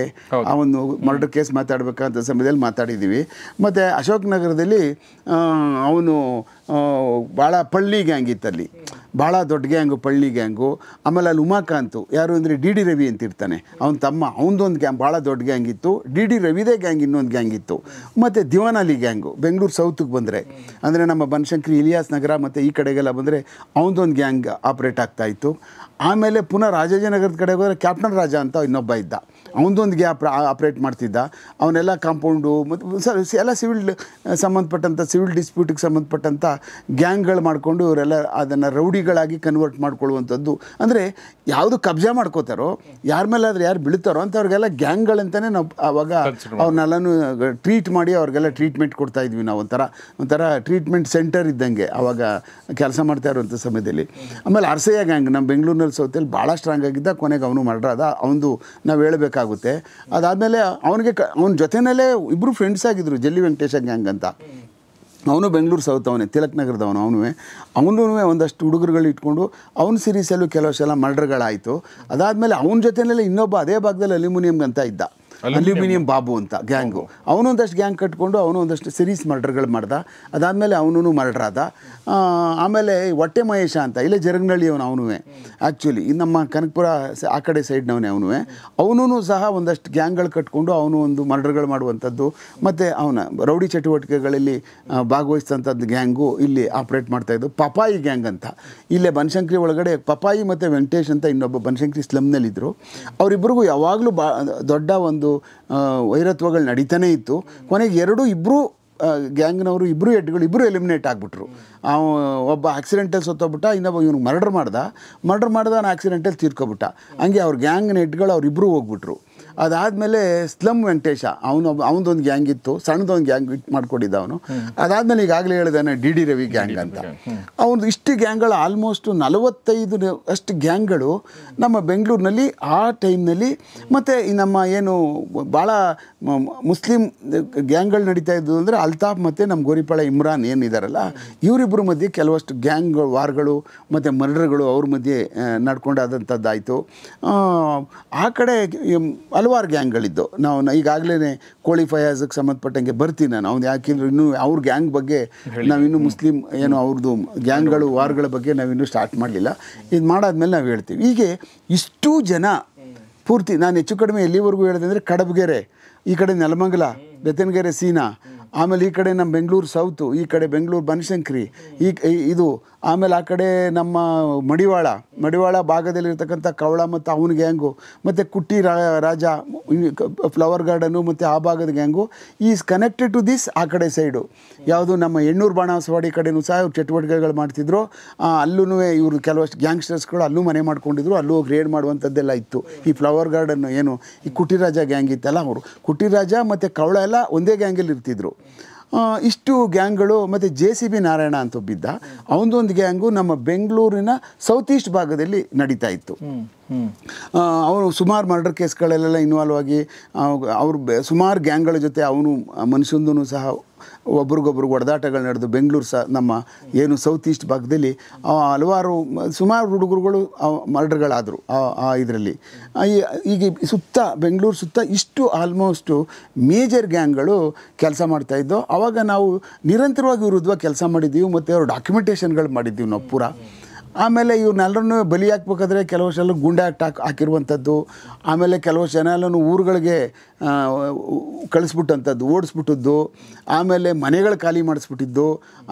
ಅವನು ಮರ್ಡರ್ ಕೇಸ್ ಮಾತಾಡಬೇಕಂತ ಸಮಯದಲ್ಲಿ ಮಾತಾಡಿದ್ದೀವಿ ಮತ್ತು ಅಶೋಕ್ ನಗರದಲ್ಲಿ ಅವನು ಭಾಳ ಪಳ್ಳಿ ಗ್ಯಾಂಗ್ ಇತ್ತಲ್ಲಿ ಭಾಳ ದೊಡ್ಡ ಗ್ಯಾಂಗು ಪಳ್ಳಿ ಗ್ಯಾಂಗು ಆಮೇಲೆ ಅಲ್ಲಿ ಉಮಾಕಾಂತು ಯಾರು ಅಂದರೆ ಡಿ ಡಿ ರವಿ ಅಂತಿರ್ತಾನೆ ಅವನ ತಮ್ಮ ಅವನದೊಂದು ಗ್ಯಾಂಗ್ ಭಾಳ ದೊಡ್ಡ ಗ್ಯಾಂಗ್ ಇತ್ತು ಡಿ ಡಿ ರವಿದೇ ಗ್ಯಾಂಗ್ ಇನ್ನೊಂದು ಗ್ಯಾಂಗ್ ಇತ್ತು ಮತ್ತು ದಿವಾನಾಲಿ ಗ್ಯಾಂಗು ಬೆಂಗಳೂರು ಸೌತ್ಗೆ ಬಂದರೆ ಅಂದರೆ ನಮ್ಮ ಬನಶಂಕರಿ ಇಲಿಯಾಸ್ ನಗರ ಮತ್ತು ಈ ಕಡೆಗೆಲ್ಲ ಬಂದರೆ ಅವನದೊಂದು ಗ್ಯಾಂಗ್ ಆಪ್ರೇಟ್ ಆಗ್ತಾಯಿತ್ತು ಆಮೇಲೆ ಪುನಃ ರಾಜಾಜನಗರದ ಕಡೆ ಹೋದರೆ ಕ್ಯಾಪ್ಟನ್ ರಾಜ ಅಂತ ಇನ್ನೊಬ್ಬ ಇದ್ದ ಅವನದೊಂದು ಗ್ಯಾಪ್ ಆಪ್ರೇಟ್ ಮಾಡ್ತಿದ್ದ ಅವನ್ನೆಲ್ಲ ಕಾಂಪೌಂಡು ಮತ್ತು ಸರ್ ಎಲ್ಲ ಸಿವಿಲ್ ಸಂಬಂಧಪಟ್ಟಂಥ ಸಿವಿಲ್ ಡಿಸ್ಪ್ಯೂಟಿಗೆ ಸಂಬಂಧಪಟ್ಟಂಥ ಗ್ಯಾಂಗ್ಗಳು ಮಾಡಿಕೊಂಡು ಇವರೆಲ್ಲ ಅದನ್ನು ರೌಡಿಗಳಾಗಿ ಕನ್ವರ್ಟ್ ಮಾಡ್ಕೊಳ್ಳುವಂಥದ್ದು ಅಂದರೆ ಯಾವುದು ಕಬ್ಜಾ ಮಾಡ್ಕೋತಾರೋ ಯಾರ ಮೇಲೆ ಆದರೆ ಯಾರು ಬೀಳ್ತಾರೋ ಅವ್ರಿಗೆಲ್ಲ ಗ್ಯಾಂಗ್ಗಳಂತಲೇ ನಾವು ಆವಾಗ ಅವ್ರನ್ನೆಲ್ಲನೂ ಟ್ರೀಟ್ ಮಾಡಿ ಅವ್ರಿಗೆಲ್ಲ ಟ್ರೀಟ್ಮೆಂಟ್ ಕೊಡ್ತಾ ಇದ್ವಿ ನಾವು ಒಂಥರ ಒಂಥರ ಟ್ರೀಟ್ಮೆಂಟ್ ಸೆಂಟರ್ ಇದ್ದಂಗೆ ಆವಾಗ ಕೆಲಸ ಮಾಡ್ತಾ ಇರುವಂಥ ಸಮಯದಲ್ಲಿ ಆಮೇಲೆ ಅರ್ಸೆಯ ಗ್ಯಾಂಗ್ ನಮ್ಮ ಬೆಂಗಳೂರಿನಲ್ಲಿ ಮೆಡಿಕಲ್ ಭಾಳ ಸ್ಟ್ರಾಂಗ್ ಆಗಿದ್ದ ಕೊನೆಗೆ ಅವನು ಮರ್ಡ್ರ್ ಅದ ಅವನು ನಾವು ಹೇಳಬೇಕಾಗುತ್ತೆ ಅದಾದಮೇಲೆ ಅವನಿಗೆ ಅವನ ಜೊತೆಯಲ್ಲೇ ಇಬ್ಬರು ಫ್ರೆಂಡ್ಸ್ ಆಗಿದ್ದರು ಜಲ್ಲಿ ವೆಂಕಟೇಶ ಗ್ಯಾಂಗ್ ಅಂತ ಅವನು ಬೆಂಗಳೂರು ಸೌತ್ ಅವನೇ ತಿಲಕ್ ನಗರದವನು ಅವನು ಅವನೂ ಒಂದಷ್ಟು ಹುಡುಗರುಗಳು ಇಟ್ಕೊಂಡು ಅವನ ಸೀರೀಸಲ್ಲೂ ಕೆಲವು ಸಲ ಮರ್ಡ್ರ್ಗಳಾಯಿತು ಅದಾದಮೇಲೆ ಅವನ ಜೊತೆಯಲ್ಲೇ ಇನ್ನೊಬ್ಬ ಅದೇ ಭಾಗದಲ್ಲಿ ಅಲ್ಯೂಮಿನಿಯಂ ಅಂತ ಇದ್ದ ಅಲ್ಯೂಮಿನಿಯಂ ಬಾಬು ಅಂತ ಗ್ಯಾಂಗು ಅವನು ಒಂದಷ್ಟು ಗ್ಯಾಂಗ್ ಕಟ್ಕೊಂಡು ಅವನು ಒಂದಷ್ಟು ಸಿರೀಸ್ ಮರ್ಡರ್ಗಳು ಮಾಡ್ದ ಅದಾದಮೇಲೆ ಅವನು ಮರ್ಡರ್ ಆದ ಆಮೇಲೆ ಹೊಟ್ಟೆ ಮಹೇಶ ಅಂತ ಇಲ್ಲೇ ಜರಗನಳ್ಳಿ ಅವನು ಅವನು ಆ್ಯಕ್ಚುಲಿ ಇದು ನಮ್ಮ ಕನಕಪುರ ಆ ಕಡೆ ಸೈಡ್ನವನೇ ಅವನು ಅವನು ಸಹ ಒಂದಷ್ಟು ಗ್ಯಾಂಗ್ಗಳು ಕಟ್ಕೊಂಡು ಅವನು ಒಂದು ಮರ್ಡರ್ಗಳು ಮಾಡುವಂಥದ್ದು ಮತ್ತು ಅವನ ರೌಡಿ ಚಟುವಟಿಕೆಗಳಲ್ಲಿ ಭಾಗವಹಿಸಿದಂಥದ್ದು ಗ್ಯಾಂಗು ಇಲ್ಲಿ ಆಪ್ರೇಟ್ ಮಾಡ್ತಾಯಿದ್ದು ಪಪಾಯಿ ಗ್ಯಾಂಗ್ ಅಂತ ಇಲ್ಲೇ ಬನಶಂಕರಿ ಒಳಗಡೆ ಪಪಾಯಿ ಮತ್ತು ವೆಂಕಟೇಶ್ ಅಂತ ಇನ್ನೊಬ್ಬ ಬನಶಂಕರಿ ಸ್ಲಮ್ನಲ್ಲಿದ್ದರು ಅವರಿಬ್ಬರಿಗೂ ಯಾವಾಗಲೂ ಬಾ ದೊಡ್ಡ ಒಂದು ವೈರತ್ವಗಳು ನಡೀತಾನೇ ಇತ್ತು ಕೊನೆಗೆ ಎರಡು ಇಬ್ಬರು ಗ್ಯಾಂಗ್ನವರು ಇಬ್ಬರು ಹೆಡ್ಗಳು ಇಬ್ಬರು ಎಲಿಮಿನೇಟ್ ಆಗಿಬಿಟ್ರು ಒಬ್ಬ ಆಕ್ಸಿಡೆಂಟಲ್ಲಿ ಸತ್ತೋಗ್ಬಿಟ್ಟ ಇನ್ನೊಬ್ಬ ಇವ್ನಿಗೆ ಮರ್ಡರ್ ಮಾಡ್ದ ಮರ್ಡರ್ ಮಾಡ್ದ ನಾನು ಆಕ್ಸಿಡೆಂಟಲ್ಲಿ ತೀರ್ಕೊಬಿಟ್ಟ ಹಂಗೆ ಅವ್ರ ಗ್ಯಾಂಗ್ನ ಹೆಡ್ಗಳು ಅವ್ರಿಬ್ಬರು ಹೋಗ್ಬಿಟ್ರು ಅದಾದಮೇಲೆ ಸ್ಲಮ್ ವೆಂಕಟೇಶ ಅವನು ಅವನದೊಂದು ಗ್ಯಾಂಗ್ ಇತ್ತು ಸಣ್ಣದೊಂದು ಗ್ಯಾಂಗ್ ಇಟ್ ಮಾಡ್ಕೊಂಡಿದ್ದ ಅವನು ಅದಾದಮೇಲೆ ಈಗಾಗಲೇ ಹೇಳಿದಾನೆ ಡಿ ಡಿ ರವಿ ಗ್ಯಾಂಗ್ ಅಂತ ಅವನದು ಇಷ್ಟು ಗ್ಯಾಂಗ್ಗಳು ಆಲ್ಮೋಸ್ಟ್ ನಲವತ್ತೈದು ಅಷ್ಟು ಗ್ಯಾಂಗ್ಗಳು ನಮ್ಮ ಬೆಂಗಳೂರಿನಲ್ಲಿ ಆ ಟೈಮ್ನಲ್ಲಿ ಮತ್ತು ನಮ್ಮ ಏನು ಭಾಳ ಮುಸ್ಲಿಂ ಗ್ಯಾಂಗ್ಗಳು ನಡೀತಾ ಇದ್ದು ಅಂದರೆ ಅಲ್ತಾಫ್ ಮತ್ತು ನಮ್ಮ ಗೋರಿಪಾಳ ಇಮ್ರಾನ್ ಏನಿದ್ದಾರಲ್ಲ ಇವರಿಬ್ಬರ ಮಧ್ಯೆ ಕೆಲವಷ್ಟು ಗ್ಯಾಂಗ್ ವಾರ್ಗಳು ಮತ್ತು ಮರ್ಡರ್ಗಳು ಅವ್ರ ಮಧ್ಯೆ ನಡ್ಕೊಂಡಾದಂಥದ್ದಾಯಿತು ಆ ಕಡೆ ಹಲವಾರು ಗ್ಯಾಂಗ್ಗಳಿದ್ದು ನಾವು ಈಗಾಗಲೇ ಕೋಳಿ ಫಯಾಜಕ್ಕೆ ಸಂಬಂಧಪಟ್ಟಂಗೆ ಬರ್ತೀನಿ ನಾನು ಅವ್ನು ಯಾಕೆಂದ್ರೆ ಇನ್ನೂ ಅವ್ರ ಗ್ಯಾಂಗ್ ಬಗ್ಗೆ ನಾವಿನ್ನು ಮುಸ್ಲಿಂ ಏನು ಅವ್ರದ್ದು ಗ್ಯಾಂಗ್ಗಳು ವಾರ್ಗಳ ಬಗ್ಗೆ ನಾವಿನ್ನೂ ಸ್ಟಾರ್ಟ್ ಮಾಡಲಿಲ್ಲ ಇದು ಮಾಡಾದ್ಮೇಲೆ ನಾವು ಹೇಳ್ತೀವಿ ಹೀಗೆ ಇಷ್ಟು ಜನ ಪೂರ್ತಿ ನಾನು ಹೆಚ್ಚು ಕಡಿಮೆ ಎಲ್ಲಿವರೆಗೂ ಹೇಳಿದೆ ಅಂದರೆ ಕಡಬಗೆರೆ ಈ ಕಡೆ ನೆಲಮಂಗಲ ಬೆತ್ತನಗೆರೆ ಸೀನಾ ಆಮೇಲೆ ಈ ಕಡೆ ನಮ್ಮ ಬೆಂಗಳೂರು ಸೌತು ಈ ಕಡೆ ಬೆಂಗಳೂರು ಬನಶಂಕರಿ ಈ ಇದು ಆಮೇಲೆ ಆ ಕಡೆ ನಮ್ಮ ಮಡಿವಾಳ ಮಡಿವಾಳ ಭಾಗದಲ್ಲಿರ್ತಕ್ಕಂಥ ಕವಳ ಮತ್ತು ಅವನ ಗ್ಯಾಂಗು ಮತ್ತು ಕುಟ್ಟಿ ರಾಜ ಫ್ಲವರ್ ಗಾರ್ಡನು ಮತ್ತು ಆ ಭಾಗದ gang is connected to this ಆ ಕಡೆ ಸೈಡು ಯಾವುದು ನಮ್ಮ ಹೆಣ್ಣೂರು ಬಾಣಾಸವಾಡಿ ಕಡೆಯೂ ಸಹ ಇವ್ರು ಚಟುವಟಿಕೆಗಳು ಮಾಡ್ತಿದ್ರು ಅಲ್ಲೂ ಇವರು ಕೆಲವಷ್ಟು ಗ್ಯಾಂಗ್ಸ್ಟರ್ಸ್ಗಳು ಅಲ್ಲೂ ಮನೆ ಮಾಡ್ಕೊಂಡಿದ್ರು ಅಲ್ಲೂ ರೇಡ್ ಮಾಡುವಂಥದ್ದೆಲ್ಲ ಇತ್ತು ಈ ಫ್ಲವರ್ ಗಾರ್ಡನ್ನು ಏನು ಈ ಕುಟಿರಾಜ ಗ್ಯಾಂಗ್ ಇತ್ತಲ್ಲ ಅವರು ಕುಟಿರಾಜ ಮತ್ತು ಕವಳ ಎಲ್ಲ ಒಂದೇ ಗ್ಯಾಂಗಲ್ಲಿ ಇರ್ತಿದ್ರು ಇಷ್ಟು ಗ್ಯಾಂಗ್ಗಳು ಮತ್ತು ಜೆ ಸಿ ಬಿ ನಾರಾಯಣ ಅಂತ ಒಬ್ಬಿದ್ದ ಅವನೊಂದು ಗ್ಯಾಂಗು ನಮ್ಮ ಬೆಂಗಳೂರಿನ ಸೌತ್ ಈಸ್ಟ್ ಭಾಗದಲ್ಲಿ ನಡೀತಾ ಇತ್ತು ಅವರು ಸುಮಾರು ಮರ್ಡರ್ ಕೇಸ್ಗಳಲ್ಲೆಲ್ಲ ಇನ್ವಾಲ್ವ್ ಆಗಿ ಅವ್ರು ಸುಮಾರು ಗ್ಯಾಂಗ್ಗಳ ಜೊತೆ ಅವನು ಮನುಷ್ಯಂದೂ ಸಹ ಒಬ್ರಿಗೊಬ್ರು ಒಡೆದಾಟಗಳು ನಡೆದು ಬೆಂಗಳೂರು ಸಹ ನಮ್ಮ ಏನು ಸೌತ್ ಈಸ್ಟ್ ಭಾಗದಲ್ಲಿ ಹಲವಾರು ಸುಮಾರು ಹುಡುಗರುಗಳು ಮರ್ಡರ್ಗಳಾದರು ಆ ಇದರಲ್ಲಿ ಈಗ ಸುತ್ತ ಬೆಂಗಳೂರು ಸುತ್ತ ಇಷ್ಟು ಆಲ್ಮೋಸ್ಟು ಮೇಜರ್ ಗ್ಯಾಂಗ್ಗಳು ಕೆಲಸ ಮಾಡ್ತಾಯಿದ್ದೋ ಆವಾಗ ನಾವು ನಿರಂತರವಾಗಿ ವಿರುದ್ಧ ಕೆಲಸ ಮಾಡಿದ್ದೀವಿ ಮತ್ತು ಅವ್ರ ಡಾಕ್ಯುಮೆಂಟೇಷನ್ಗಳು ಮಾಡಿದ್ದೀವಿ ನಾವು ಪೂರಾ ಆಮೇಲೆ ಇವ್ರನ್ನೆಲ್ಲರನ್ನೂ ಬಲಿ ಹಾಕ್ಬೇಕಾದ್ರೆ ಕೆಲವು ಜನ ಗುಂಡೆ ಹಾಕ್ ಹಾಕಿರುವಂಥದ್ದು ಆಮೇಲೆ ಕೆಲವು ಜನಲ್ಲೂ ಊರುಗಳಿಗೆ ಕಳಿಸ್ಬಿಟ್ಟಂಥದ್ದು ಓಡಿಸ್ಬಿಟ್ಟಿದ್ದು ಆಮೇಲೆ ಮನೆಗಳು ಖಾಲಿ ಮಾಡಿಸ್ಬಿಟ್ಟಿದ್ದು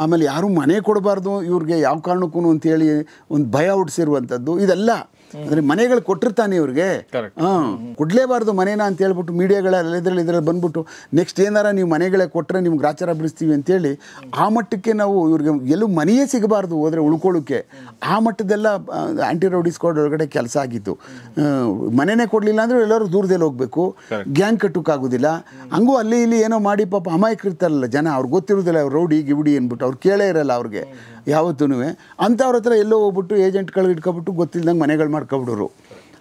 ಆಮೇಲೆ ಯಾರೂ ಮನೆ ಕೊಡಬಾರ್ದು ಇವ್ರಿಗೆ ಯಾವ ಕಾರಣಕ್ಕೂ ಅಂತೇಳಿ ಒಂದು ಭಯ ಹುಟ್ಟಿಸಿರುವಂಥದ್ದು ಇದೆಲ್ಲ ಅಂದರೆ ಮನೆಗಳು ಕೊಟ್ಟಿರ್ತಾನೆ ಇವ್ರಿಗೆ ಹಾಂ ಕೊಡಲೇಬಾರ್ದು ಮನೇನ ಅಂತ ಹೇಳ್ಬಿಟ್ಟು ಮೀಡಿಯಾಗಳ ಇದ್ರಲ್ಲಿ ಇದ್ರಲ್ಲಿ ಬಂದ್ಬಿಟ್ಟು ನೆಕ್ಸ್ಟ್ ಏನಾರ ನೀವು ಮನೆಗಳೇ ಕೊಟ್ಟರೆ ನಿಮ್ಗೆ ಗ್ರಾಚಾರ ಬಿಡಿಸ್ತೀವಿ ಅಂತೇಳಿ ಆ ಮಟ್ಟಕ್ಕೆ ನಾವು ಇವ್ರಿಗೆ ಎಲ್ಲೂ ಮನೆಯೇ ಸಿಗಬಾರ್ದು ಹೋದ್ರೆ ಉಳ್ಕೊಳ್ಳೋಕೆ ಆ ಮಟ್ಟದೆಲ್ಲ ಆ್ಯಂಟಿ ರೌಡಿ ಸ್ಕಾಡ್ ಒಳಗಡೆ ಕೆಲಸ ಆಗಿತ್ತು ಮನೆನೇ ಕೊಡಲಿಲ್ಲ ಅಂದ್ರೆ ಎಲ್ಲರೂ ದೂರದಲ್ಲಿ ಹೋಗ್ಬೇಕು ಗ್ಯಾಂಗ್ ಕಟ್ಟೋಕ್ಕಾಗೋದಿಲ್ಲ ಹಂಗೂ ಅಲ್ಲಿ ಇಲ್ಲಿ ಏನೋ ಮಾಡಿ ಪಾಪ ಇರ್ತಾರಲ್ಲ ಜನ ಅವ್ರು ಗೊತ್ತಿರೋದಿಲ್ಲ ಅವ್ರು ರೌಡಿ ಗಿವಿಡಿ ಅಂದ್ಬಿಟ್ಟು ಅವ್ರು ಕೇಳೇ ಇರಲ್ಲ ಅವ್ರಿಗೆ ಯಾವತ್ತೂ ಅಂಥವ್ರ ಹತ್ರ ಎಲ್ಲೋ ಹೋಗ್ಬಿಟ್ಟು ಏಜೆಂಟ್ಗಳು ಇಟ್ಕೊಬಿಟ್ಟು ಗೊತ್ತಿಲ್ದಂಗೆ ಮನೆಗಳು ಮಾಡ್ಕೊಬಿಡೋರು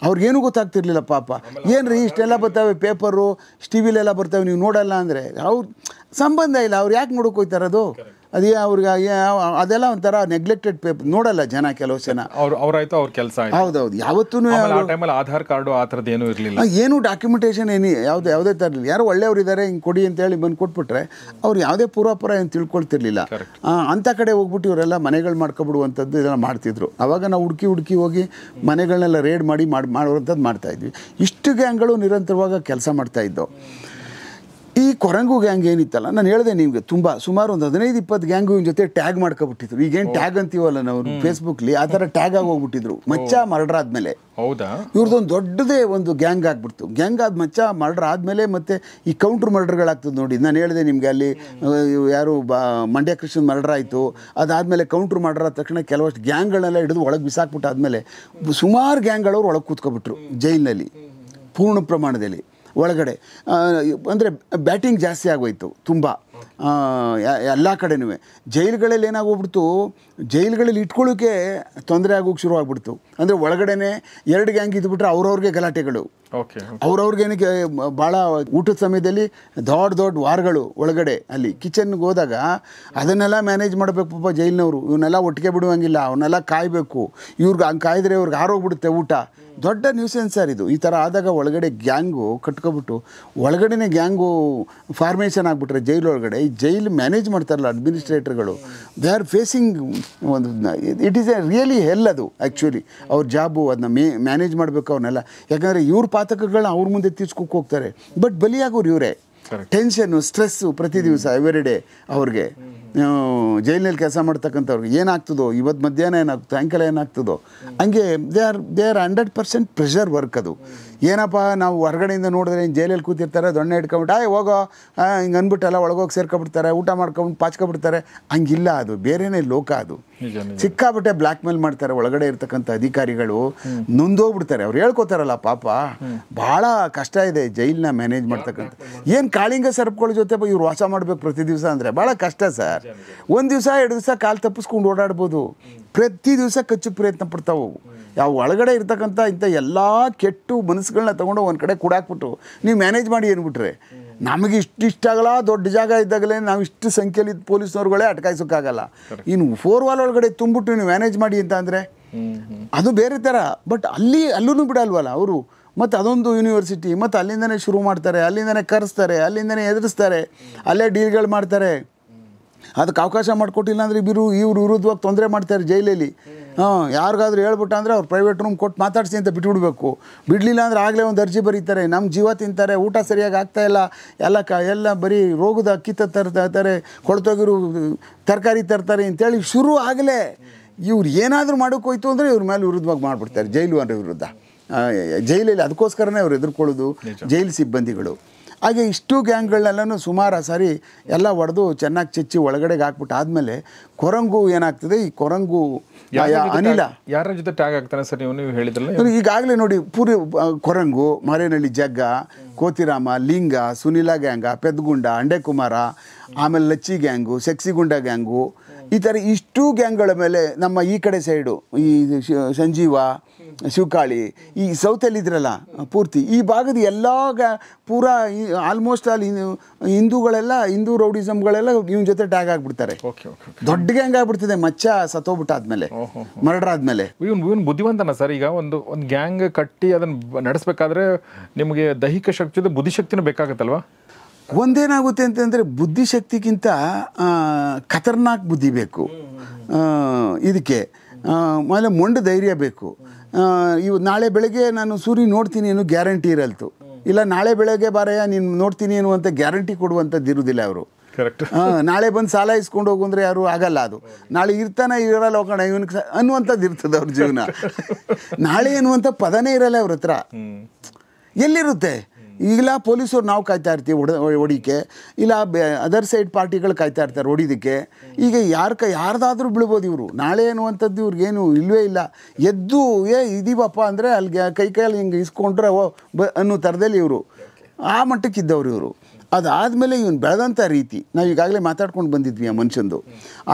ಅವ್ರಿಗೇನು ಗೊತ್ತಾಗ್ತಿರ್ಲಿಲ್ಲ ಪಾಪ ಏನು ರೀ ಇಷ್ಟೆಲ್ಲ ಬರ್ತಾವೆ ಪೇಪರು ಟಿವಿಲೆಲ್ಲ ಬರ್ತಾವೆ ನೀವು ನೋಡಲ್ಲ ಅಂದರೆ ಅವ್ರು ಸಂಬಂಧ ಇಲ್ಲ ಅವ್ರು ಯಾಕೆ ನೋಡೋಕೆ ಅದು ಅದೇ ಅವ್ರಿಗೆ ಅದೆಲ್ಲ ಒಂಥರ ನೆಗ್ಲೆಕ್ಟೆಡ್ ಪೇಪರ್ ನೋಡಲ್ಲ ಜನ ಕೆಲವು ಜನ ಅವ್ರು ಅವರಾಯ್ತು ಅವ್ರ ಕೆಲಸ ಹೌದೌದು ಯಾವತ್ತೂ ಟೈಮಲ್ಲಿ ಆಧಾರ್ ಕಾರ್ಡು ಆ ಥರದ್ದು ಏನೂ ಇರಲಿಲ್ಲ ಏನು ಡಾಕ್ಯುಮೆಂಟೇಷನ್ ಏನು ಯಾವುದೇ ಯಾವುದೇ ಥರ ಯಾರು ಒಳ್ಳೆಯವ್ರು ಇದ್ದಾರೆ ಹಿಂಗೆ ಕೊಡಿ ಅಂತೇಳಿ ಬಂದು ಕೊಟ್ಬಿಟ್ರೆ ಅವ್ರು ಯಾವುದೇ ಪೂರ್ವಾಪರ ಏನು ತಿಳ್ಕೊಳ್ತಿರ್ಲಿಲ್ಲ ಅಂಥ ಕಡೆ ಹೋಗ್ಬಿಟ್ಟು ಇವರೆಲ್ಲ ಮನೆಗಳು ಮಾಡ್ಕೊಬಿಡುವಂಥದ್ದು ಇದೆಲ್ಲ ಮಾಡ್ತಿದ್ರು ಅವಾಗ ನಾವು ಹುಡುಕಿ ಹುಡುಕಿ ಹೋಗಿ ಮನೆಗಳನ್ನೆಲ್ಲ ರೇಡ್ ಮಾಡಿ ಮಾಡಿ ಮಾಡುವಂಥದ್ದು ಮಾಡ್ತಾಯಿದ್ವಿ ಇಷ್ಟು ಗ್ಯಾಂಗ್ಗಳು ನಿರಂತರವಾಗಿ ಕೆಲಸ ಮಾಡ್ತಾಯಿದ್ದವು ಈ ಕೊರಂಗು ಗ್ಯಾಂಗ್ ಏನಿತ್ತಲ್ಲ ನಾನು ಹೇಳಿದೆ ನಿಮಗೆ ತುಂಬ ಸುಮಾರು ಒಂದು ಹದಿನೈದು ಇಪ್ಪತ್ತು ಗ್ಯಾಂಗು ಜೊತೆ ಟ್ಯಾಗ್ ಮಾಡ್ಕೊಬಿಟ್ಟಿದ್ರು ಈಗೇನು ಟ್ಯಾಗ್ ಅಂತೀವಲ್ಲ ನಾವು ಫೇಸ್ಬುಕ್ಲಿ ಆ ಥರ ಟ್ಯಾಗ್ ಆಗಿ ಹೋಗ್ಬಿಟ್ಟಿದ್ರು ಮಚ್ಚ ಮರ್ಡರ್ ಆದಮೇಲೆ ಹೌದಾ ಇವ್ರದ್ದೊಂದು ದೊಡ್ಡದೇ ಒಂದು ಗ್ಯಾಂಗ್ ಆಗ್ಬಿಡ್ತು ಗ್ಯಾಂಗ್ ಆದ ಮಚ್ಚ ಮರ್ಡರ್ ಆದಮೇಲೆ ಮತ್ತೆ ಈ ಕೌಂಟ್ರ್ ಮರ್ಡರ್ಗಳಾಗ್ತದೆ ನೋಡಿ ನಾನು ಹೇಳಿದೆ ನಿಮಗೆ ಅಲ್ಲಿ ಯಾರು ಬಾ ಮಂಡ್ಯ ಕೃಷ್ಣನ್ ಮರ್ಡರ್ ಆಯಿತು ಅದಾದಮೇಲೆ ಕೌಂಟ್ರ್ ಮರ್ಡರ್ ಆದ ತಕ್ಷಣ ಕೆಲವಷ್ಟು ಗ್ಯಾಂಗ್ಗಳನ್ನೆಲ್ಲ ಹಿಡಿದು ಒಳಗೆ ಬಿಸಾಕ್ಬಿಟ್ಟು ಆದ್ಮೇಲೆ ಸುಮಾರು ಗ್ಯಾಂಗ್ಗಳವ್ರು ಒಳಗೆ ಕೂತ್ಕೊಬಿಟ್ರು ಜೈಲಿನಲ್ಲಿ ಪೂರ್ಣ ಪ್ರಮಾಣದಲ್ಲಿ ಒಳಗಡೆ ಅಂದರೆ ಬ್ಯಾಟಿಂಗ್ ಜಾಸ್ತಿ ಆಗೋಯಿತು ತುಂಬ ಎಲ್ಲ ಕಡೆನೂ ಜೈಲುಗಳಲ್ಲಿ ಏನಾಗೋಗ್ಬಿಡ್ತು ಜೈಲುಗಳಲ್ಲಿ ಇಟ್ಕೊಳ್ಳೋಕ್ಕೆ ತೊಂದರೆ ಆಗೋಕ್ಕೆ ಶುರು ಆಗ್ಬಿಡ್ತು ಅಂದರೆ ಒಳಗಡೆನೇ ಎರಡು ಗ್ಯಾಂಗ್ ಇದ್ಬಿಟ್ರೆ ಅವ್ರವ್ರಿಗೆ ಗಲಾಟೆಗಳು ಏನಕ್ಕೆ ಭಾಳ ಊಟದ ಸಮಯದಲ್ಲಿ ದೊಡ್ಡ ದೊಡ್ಡ ವಾರಗಳು ಒಳಗಡೆ ಅಲ್ಲಿ ಕಿಚನ್ಗೆ ಹೋದಾಗ ಅದನ್ನೆಲ್ಲ ಮ್ಯಾನೇಜ್ ಮಾಡಬೇಕು ಪಾಪ ಜೈಲಿನವರು ಇವನ್ನೆಲ್ಲ ಒಟ್ಟಿಗೆ ಬಿಡುವಂಗಿಲ್ಲ ಅವನ್ನೆಲ್ಲ ಕಾಯಬೇಕು ಇವ್ರಿಗೆ ಹಂಗೆ ಕಾಯ್ದರೆ ಇವ್ರಿಗೆ ಆರೋಗ್ಬಿಡುತ್ತೆ ಊಟ ದೊಡ್ಡ ನ್ಯೂಸೆನ್ಸ್ ಸರ್ ಇದು ಈ ಥರ ಆದಾಗ ಒಳಗಡೆ ಗ್ಯಾಂಗು ಕಟ್ಕೊಬಿಟ್ಟು ಒಳಗಡೆ ಗ್ಯಾಂಗು ಫಾರ್ಮೇಷನ್ ಆಗಿಬಿಟ್ರೆ ಜೈಲು ಒಳಗಡೆ ಜೈಲು ಮ್ಯಾನೇಜ್ ಮಾಡ್ತಾರಲ್ಲ ಅಡ್ಮಿನಿಸ್ಟ್ರೇಟರ್ಗಳು ದೇ ಆರ್ ಫೇಸಿಂಗ್ ಒಂದು it is a really hell ಅದು ಆ್ಯಕ್ಚುಲಿ ಅವ್ರ ಜಾಬು ಅದನ್ನ ಮೇ ಮ್ಯಾನೇಜ್ ಮಾಡಬೇಕು ಅವನ್ನೆಲ್ಲ ಯಾಕಂದರೆ ಇವ್ರ ಪಾತಕಗಳನ್ನ ಅವ್ರ ಮುಂದೆ ತೀರ್ಸ್ಕೊಕ್ಕೆ ಹೋಗ್ತಾರೆ ಬಟ್ ಬಲಿಯಾಗೋರು ಇವರೇ ಟೆನ್ಷನ್ ಸ್ಟ್ರೆಸ್ಸು ಪ್ರತಿ ದಿವಸ ಡೇ ಅವ್ರಿಗೆ ಜೈಲಿನಲ್ಲಿ ಕೆಲಸ ಮಾಡ್ತಕ್ಕಂಥವ್ರಿಗೆ ಏನಾಗ್ತದೋ ಇವತ್ತು ಮಧ್ಯಾಹ್ನ ಏನಾಗ್ತದೆ ಸಾಯಂಕಾಲ ಏನಾಗ್ತದೋ ಹಂಗೆ they are they are hundred percent pressure work ಅದು ಏನಪ್ಪ ನಾವು ಹೊರಗಡೆಯಿಂದ ನೋಡಿದ್ರೆ ಜೈಲಲ್ಲಿ ಕೂತಿರ್ತಾರೆ ದೊಣ್ಣೆ ಹಿಡ್ಕೊಂಬಿಟ್ಟು ಆಯ್ ಹೋಗೋ ಹಿಂಗೆ ಅಂದ್ಬಿಟ್ಟೆಲ್ಲ ಒಳಗೋಗಿ ಸೇರ್ಕೊಬಿಡ್ತಾರೆ ಊಟ ಮಾಡ್ಕೊಂಡು ಪಾಚ್ಕೊಬಿಡ್ತಾರೆ ಹಂಗಿಲ್ಲ ಅದು ಬೇರೆನೇ ಲೋಕ ಅದು ಸಿಕ್ಕಾಬಿಟ್ಟೆ ಬ್ಲ್ಯಾಕ್ ಮೇಲ್ ಮಾಡ್ತಾರೆ ಒಳಗಡೆ ಇರ್ತಕ್ಕಂಥ ಅಧಿಕಾರಿಗಳು ನೊಂದೋಗ್ಬಿಡ್ತಾರೆ ಅವ್ರು ಹೇಳ್ಕೊತಾರಲ್ಲ ಪಾಪ ಭಾಳ ಕಷ್ಟ ಇದೆ ಜೈಲನ್ನ ಮ್ಯಾನೇಜ್ ಮಾಡ್ತಕ್ಕಂಥ ಏನು ಕಾಳಿಂಗ ಸರ್ಪ್ಗಳ ಜೊತೆ ಇವ್ರು ವಾಸ ಮಾಡಬೇಕು ಪ್ರತಿ ದಿವಸ ಅಂದರೆ ಭಾಳ ಕಷ್ಟ ಸರ್ ಒಂದು ದಿವಸ ಎರಡು ದಿವಸ ಕಾಲು ತಪ್ಪಿಸ್ಕೊಂಡು ಓಡಾಡ್ಬೋದು ಪ್ರತಿ ದಿವಸ ಕಚ್ಚು ಪ್ರಯತ್ನ ಪಡ್ತಾವು ಯಾವ ಒಳಗಡೆ ಇರ್ತಕ್ಕಂಥ ಇಂಥ ಎಲ್ಲ ಕೆಟ್ಟು ಮನಸ್ಸುಗಳನ್ನ ತೊಗೊಂಡು ಒಂದು ಕಡೆ ಕೂಡಾಕ್ಬಿಟ್ಟು ನೀವು ಮ್ಯಾನೇಜ್ ಮಾಡಿ ಏನ್ಬಿಟ್ರೆ ನಮಗೆ ಆಗಲ್ಲ ದೊಡ್ಡ ಜಾಗ ಇದ್ದಾಗಲೇ ನಾವು ಇಷ್ಟು ಸಂಖ್ಯೆಯಲ್ಲಿ ಪೊಲೀಸ್ನವ್ರುಗಳೇ ಅಟಕಾಯಿಸೋಕ್ಕಾಗಲ್ಲ ಇನ್ನು ಫೋರ್ ವಾಲ್ ಒಳಗಡೆ ತುಂಬಿಟ್ಟು ನೀವು ಮ್ಯಾನೇಜ್ ಮಾಡಿ ಅಂತ ಅಂದರೆ ಅದು ಬೇರೆ ಥರ ಬಟ್ ಅಲ್ಲಿ ಅಲ್ಲೂ ಬಿಡಲ್ವಲ್ಲ ಅವರು ಮತ್ತು ಅದೊಂದು ಯೂನಿವರ್ಸಿಟಿ ಮತ್ತು ಅಲ್ಲಿಂದನೇ ಶುರು ಮಾಡ್ತಾರೆ ಅಲ್ಲಿಂದನೇ ಕರೆಸ್ತಾರೆ ಅಲ್ಲಿಂದನೇ ಎದುರಿಸ್ತಾರೆ ಅಲ್ಲೇ ಡೀಲ್ಗಳು ಮಾಡ್ತಾರೆ ಅದಕ್ಕೆ ಅವಕಾಶ ಮಾಡಿಕೊಟ್ಟಿಲ್ಲ ಅಂದರೆ ಇಬ್ಬರು ಇವರು ವಿರುದ್ಧವಾಗಿ ತೊಂದರೆ ಮಾಡ್ತಾರೆ ಜೈಲಲ್ಲಿ ಹಾಂ ಯಾರಿಗಾದ್ರೂ ಹೇಳ್ಬಿಟ್ಟು ಅಂದರೆ ಅವ್ರು ಪ್ರೈವೇಟ್ ರೂಮ್ ಕೊಟ್ಟು ಮಾತಾಡಿಸಿ ಅಂತ ಬಿಟ್ಬಿಡ್ಬೇಕು ಬಿಡಲಿಲ್ಲ ಅಂದರೆ ಆಗಲೇ ಒಂದು ಅರ್ಜಿ ಬರೀತಾರೆ ನಮ್ಮ ಜೀವ ತಿಂತಾರೆ ಊಟ ಸರಿಯಾಗಿ ಆಗ್ತಾಯಿಲ್ಲ ಎಲ್ಲ ಕ ಎಲ್ಲ ಬರೀ ರೋಗದ ಅಕ್ಕಿ ತರ್ತಾರೆ ಕೊಳ್ತೋಗಿರು ತರಕಾರಿ ತರ್ತಾರೆ ಅಂತೇಳಿ ಶುರು ಆಗಲೇ ಇವ್ರು ಏನಾದರೂ ಮಾಡೋಕ್ಕೋಯ್ತು ಅಂದರೆ ಇವ್ರ ಮೇಲೆ ವಿರುದ್ಧವಾಗಿ ಮಾಡಿಬಿಡ್ತಾರೆ ಜೈಲು ಅಂದರೆ ವಿರುದ್ಧ ಜೈಲಲ್ಲಿ ಅದಕ್ಕೋಸ್ಕರನೇ ಅವ್ರು ಎದುರ್ಕೊಳ್ಳೋದು ಜೈಲು ಸಿಬ್ಬಂದಿಗಳು ಹಾಗೆ ಇಷ್ಟು ಗ್ಯಾಂಗ್ಗಳನ್ನೆಲ್ಲೂ ಸುಮಾರು ಸಾರಿ ಎಲ್ಲ ಹೊಡೆದು ಚೆನ್ನಾಗಿ ಚಚ್ಚಿ ಒಳಗಡೆಗೆ ಹಾಕ್ಬಿಟ್ಟು ಆದಮೇಲೆ ಕೊರಂಗು ಏನಾಗ್ತದೆ ಈ ಕೊರಂಗು ಅನಿಲ ಯಾರ ಜೊತೆ ಟ್ಯಾಗ್ ಆಗ್ತಾನೆ ಸರ್ ನೀವು ನೀವು ಹೇಳಿದ್ರಲ್ಲ ಈಗಾಗಲೇ ನೋಡಿ ಪೂರಿ ಕೊರಂಗು ಮರೇನಹಳ್ಳಿ ಜಗ್ಗ ಕೋತಿರಾಮ ಲಿಂಗ ಸುನಿಲ ಗ್ಯಾಂಗ ಪೆದ್ಗುಂಡ ಅಂಡೆಕುಮಾರ ಆಮೇಲೆ ಲಚ್ಚಿ ಗ್ಯಾಂಗು ಸೆಕ್ಸಿಗುಂಡ ಗ್ಯಾಂಗು ಈ ಥರ ಇಷ್ಟು ಗ್ಯಾಂಗ್ಗಳ ಮೇಲೆ ನಮ್ಮ ಈ ಕಡೆ ಸೈಡು ಈ ಸಂಜೀವ ಶಿವಕಾಳಿ ಈ ಇದ್ರಲ್ಲ ಪೂರ್ತಿ ಈ ಭಾಗದ ಎಲ್ಲ ಪೂರ ಆಲ್ಮೋಸ್ಟ್ ಆಲ್ ಹಿಂದೂಗಳೆಲ್ಲ ಹಿಂದೂ ರೌಡಿಸಮ್ಗಳೆಲ್ಲ ಇವನ್ ಜೊತೆ ಟ್ಯಾಗ್ ಆಗ್ಬಿಡ್ತಾರೆ ದೊಡ್ಡ ಗ್ಯಾಂಗ್ ಆಗ್ಬಿಡ್ತಿದೆ ಮಚ್ಚ ಆದ್ಮೇಲೆ ಮರ್ಡರ್ ಆದ್ಮೇಲೆ ಇವನ್ ಇವನ್ ಬುದ್ಧಿವಂತನ ಸರ್ ಈಗ ಒಂದು ಒಂದು ಗ್ಯಾಂಗ್ ಕಟ್ಟಿ ಅದನ್ನ ನಡೆಸಬೇಕಾದ್ರೆ ನಿಮಗೆ ದೈಹಿಕ ಶಕ್ತಿ ಬುದ್ಧಿಶಕ್ತಿನೂ ಬೇಕಾಗತ್ತಲ್ವಾ ಒಂದೇನಾಗುತ್ತೆ ಅಂತಂದರೆ ಬುದ್ಧಿಶಕ್ತಿಗಿಂತ ಖತರ್ನಾಕ್ ಬುದ್ಧಿ ಬೇಕು ಇದಕ್ಕೆ ಆಮೇಲೆ ಮೊಂಡು ಧೈರ್ಯ ಬೇಕು ಇವು ನಾಳೆ ಬೆಳಗ್ಗೆ ನಾನು ಸೂರಿ ನೋಡ್ತೀನಿ ಏನು ಗ್ಯಾರಂಟಿ ಇರಲ್ತು ಇಲ್ಲ ನಾಳೆ ಬೆಳಗ್ಗೆ ಬಾರಯ್ಯ ನೀನು ನೋಡ್ತೀನಿ ಏನು ಅಂತ ಗ್ಯಾರಂಟಿ ಕೊಡುವಂಥದ್ದು ಇರುವುದಿಲ್ಲ ಅವರು ಕರೆಕ್ಟ್ ನಾಳೆ ಬಂದು ಸಾಲ ಇಸ್ಕೊಂಡು ಹೋಗಂದ್ರೆ ಯಾರು ಆಗಲ್ಲ ಅದು ನಾಳೆ ಇರ್ತಾನೆ ಇರಲ್ಲ ಹೋಗೋಣ ಇವನ್ ಅನ್ನುವಂಥದ್ದು ಇರ್ತದೆ ಅವ್ರ ಜೀವನ ನಾಳೆ ಅನ್ನುವಂಥ ಪದನೇ ಇರಲ್ಲ ಅವ್ರ ಹತ್ರ ಎಲ್ಲಿರುತ್ತೆ ಈಗಲ ಪೊಲೀಸರು ನಾವು ಕಾಯ್ತಾ ಇರ್ತೀವಿ ಹೊಡಿಕೆ ಇಲ್ಲ ಬೆ ಅದರ್ ಸೈಡ್ ಪಾರ್ಟಿಗಳು ಕಾಯ್ತಾ ಇರ್ತಾರೆ ಹೊಡಿದಕ್ಕೆ ಈಗ ಯಾರ ಕ ಯಾರ್ದಾದ್ರೂ ಬೀಳ್ಬೋದು ಇವರು ನಾಳೆ ಅನ್ನುವಂಥದ್ದು ಇವ್ರಿಗೇನು ಇಲ್ಲವೇ ಇಲ್ಲ ಎದ್ದು ಏ ಇದೀವಪ್ಪ ಅಂದರೆ ಅಲ್ಲಿಗೆ ಕೈ ಕೈಯಲ್ಲಿ ಹಿಂಗೆ ಇಸ್ಕೊಂಡ್ರೆ ಓ ಬ ಅನ್ನೋ ಥರದಲ್ಲಿ ಇವರು ಆ ಮಟ್ಟಕ್ಕಿದ್ದವ್ರು ಇವರು ಅದಾದಮೇಲೆ ಇವನು ಬೆಳೆದಂಥ ರೀತಿ ನಾವು ಈಗಾಗಲೇ ಮಾತಾಡ್ಕೊಂಡು ಬಂದಿದ್ವಿ ಆ ಮನುಷ್ಯಂದು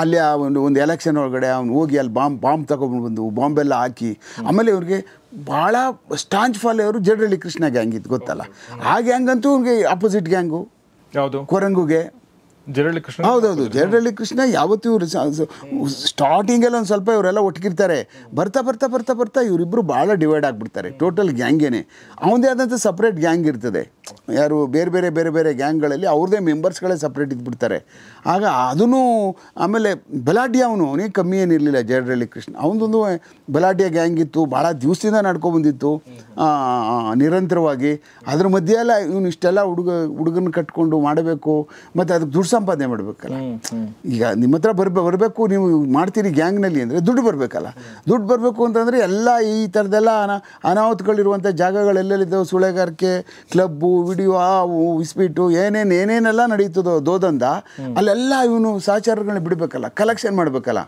ಅಲ್ಲಿ ಆ ಒಂದು ಒಂದು ಎಲೆಕ್ಷನ್ ಒಳಗಡೆ ಅವನು ಹೋಗಿ ಅಲ್ಲಿ ಬಾಂಬ್ ಬಾಂಬ್ ತಗೊಂಡು ಬಂದು ಬಾಂಬೆಲ್ಲ ಹಾಕಿ ಆಮೇಲೆ ಇವ್ರಿಗೆ ಭಾಳ ಸ್ಟಾಂಚ್ ಫಾಲೆ ಅವರು ಜಡ್ರಳ್ಳಿ ಕೃಷ್ಣ ಗ್ಯಾಂಗ್ ಇತ್ತು ಗೊತ್ತಲ್ಲ ಆ ಗ್ಯಾಂಗ್ ಅಂತೂ ಅವ್ನಿಗೆ ಆಪೋಸಿಟ್ ಗ್ಯಾಂಗು ಯಾವುದು ಕೊರಂಗುಗೆ ಜರಳ್ಳಿ ಕೃಷ್ಣ ಹೌದೌದು ಜಡಳ್ಳಿ ಕೃಷ್ಣ ಯಾವತ್ತೂ ಇವರು ಸ್ಟಾರ್ಟಿಂಗಲ್ಲಿ ಒಂದು ಸ್ವಲ್ಪ ಇವರೆಲ್ಲ ಒಟ್ಟಿಗಿರ್ತಾರೆ ಬರ್ತಾ ಬರ್ತಾ ಬರ್ತಾ ಬರ್ತಾ ಇವರಿಬ್ಬರು ಭಾಳ ಡಿವೈಡ್ ಆಗಿಬಿಡ್ತಾರೆ ಟೋಟಲ್ ಗ್ಯಾಂಗೇನೆ ಅವನದೇ ಆದಂಥ ಸಪ್ರೇಟ್ ಗ್ಯಾಂಗ್ ಇರ್ತದೆ ಯಾರು ಬೇರೆ ಬೇರೆ ಬೇರೆ ಬೇರೆ ಗ್ಯಾಂಗ್ಗಳಲ್ಲಿ ಅವ್ರದೇ ಮೆಂಬರ್ಸ್ಗಳೇ ಸಪ್ರೇಟ್ ಇದ್ಬಿಡ್ತಾರೆ ಆಗ ಅದೂ ಆಮೇಲೆ ಬಲಾಢ್ಯ ಅವನು ಅವನೇ ಕಮ್ಮಿ ಏನಿರಲಿಲ್ಲ ಜಯರಳ್ಳಿ ಕೃಷ್ಣ ಅವನದೊಂದು ಬಲಾಢ್ಯ ಗ್ಯಾಂಗ್ ಇತ್ತು ಭಾಳ ದಿವಸದಿಂದ ನಡ್ಕೊಬಂದಿತ್ತು ನಿರಂತರವಾಗಿ ಅದ್ರ ಮಧ್ಯೆ ಎಲ್ಲ ಇವನು ಇಷ್ಟೆಲ್ಲ ಹುಡುಗ ಹುಡುಗನ ಕಟ್ಕೊಂಡು ಮಾಡಬೇಕು ಮತ್ತು ಅದಕ್ಕೆ ದುಡ್ಡು ಸಂಪಾದನೆ ಮಾಡಬೇಕಲ್ಲ ಈಗ ನಿಮ್ಮ ಹತ್ರ ಬರ್ಬೇ ಬರಬೇಕು ನೀವು ಮಾಡ್ತೀರಿ ಗ್ಯಾಂಗ್ನಲ್ಲಿ ಅಂದರೆ ದುಡ್ಡು ಬರಬೇಕಲ್ಲ ದುಡ್ಡು ಬರಬೇಕು ಅಂತಂದರೆ ಎಲ್ಲ ಈ ಥರದ್ದೆಲ್ಲ ಅನ ಅನಾಹುತಗಳಿರುವಂಥ ಜಾಗಗಳೆಲ್ಲೆಲ್ಲಿದ್ದವು ಸುಳೆಗಾರಿಕೆ ಕ್ಲಬ್ಬು ವಿಡಿಯೋ ಅವು ಇಸ್ಬಿಟ್ಟು ಏನೇನು ಏನೇನೆಲ್ಲ ನಡೀತದೋ ದೋದಂದ ಅಲ್ಲೆಲ್ಲ ಇವನು ಸಹಚಾರಗಳನ್ನ ಬಿಡಬೇಕಲ್ಲ ಕಲೆಕ್ಷನ್ ಮಾಡಬೇಕಲ್ಲ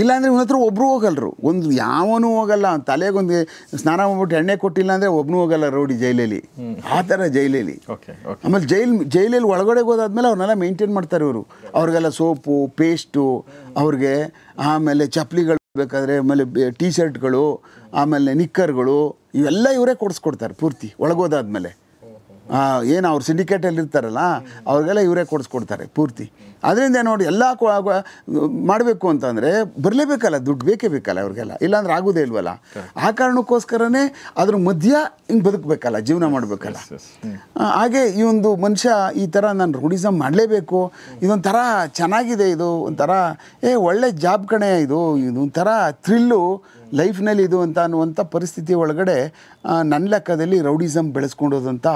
ಇಲ್ಲಾಂದ್ರೆ ಇವನ ಹತ್ರ ಒಬ್ರು ಹೋಗಲ್ರು ಒಂದು ಯಾವನು ಹೋಗಲ್ಲ ತಲೆಗೊಂದು ಸ್ನಾನ ಮಾಡ್ಬಿಟ್ಟು ಎಣ್ಣೆ ಕೊಟ್ಟಿಲ್ಲ ಅಂದ್ರೆ ಒಬ್ನು ಹೋಗಲ್ಲ ರೋಡಿ ಜೈಲಲ್ಲಿ ಆ ಥರ ಜೈಲಲ್ಲಿ ಆಮೇಲೆ ಜೈಲ್ ಜೈಲಲ್ಲಿ ಒಳಗಡೆ ಹೋದಾದ್ಮೇಲೆ ಅವ್ರನ್ನೆಲ್ಲ ಮೇಂಟೈನ್ ಮಾಡ್ತಾರೆ ಇವರು ಅವ್ರಿಗೆಲ್ಲ ಸೋಪು ಪೇಸ್ಟು ಅವ್ರಿಗೆ ಆಮೇಲೆ ಚಪ್ಲಿಗಳು ಬೇಕಾದರೆ ಆಮೇಲೆ ಟೀ ಶರ್ಟ್ಗಳು ಆಮೇಲೆ ನಿಕ್ಕರ್ಗಳು ಇವೆಲ್ಲ ಇವರೇ ಕೊಡಿಸ್ಕೊಡ್ತಾರೆ ಪೂರ್ತಿ ಒಳಗೋದಾದ್ಮೇಲೆ ಏನು ಅವ್ರು ಸಿಂಡಿಕೇಟಲ್ಲಿ ಇರ್ತಾರಲ್ಲ ಅವ್ರಿಗೆಲ್ಲ ಇವರೇ ಕೊಡಿಸ್ಕೊಡ್ತಾರೆ ಪೂರ್ತಿ ಅದರಿಂದ ನೋಡಿ ಎಲ್ಲ ಮಾಡಬೇಕು ಅಂತಂದರೆ ಬರಲೇಬೇಕಲ್ಲ ದುಡ್ಡು ಬೇಕೇ ಬೇಕಲ್ಲ ಅವ್ರಿಗೆಲ್ಲ ಇಲ್ಲಾಂದ್ರೆ ಆಗೋದೇ ಇಲ್ವಲ್ಲ ಆ ಕಾರಣಕ್ಕೋಸ್ಕರನೇ ಅದ್ರ ಮಧ್ಯ ಹಿಂಗೆ ಬದುಕಬೇಕಲ್ಲ ಜೀವನ ಮಾಡಬೇಕಲ್ಲ ಹಾಗೆ ಈ ಒಂದು ಮನುಷ್ಯ ಈ ಥರ ನಾನು ರೂಢಿಸಮ್ ಮಾಡಲೇಬೇಕು ಇದೊಂಥರ ಚೆನ್ನಾಗಿದೆ ಇದು ಒಂಥರ ಏ ಒಳ್ಳೆ ಜಾಬ್ ಕಣೆ ಇದು ಇದೊಂಥರ ಥ್ರಿಲ್ಲು ಲೈಫ್ನಲ್ಲಿ ಇದು ಅಂತ ಅನ್ನುವಂಥ ಪರಿಸ್ಥಿತಿ ಒಳಗಡೆ ನನ್ನ ಲೆಕ್ಕದಲ್ಲಿ ರೌಡಿಸಮ್ ಬೆಳೆಸ್ಕೊಂಡೋದಂಥ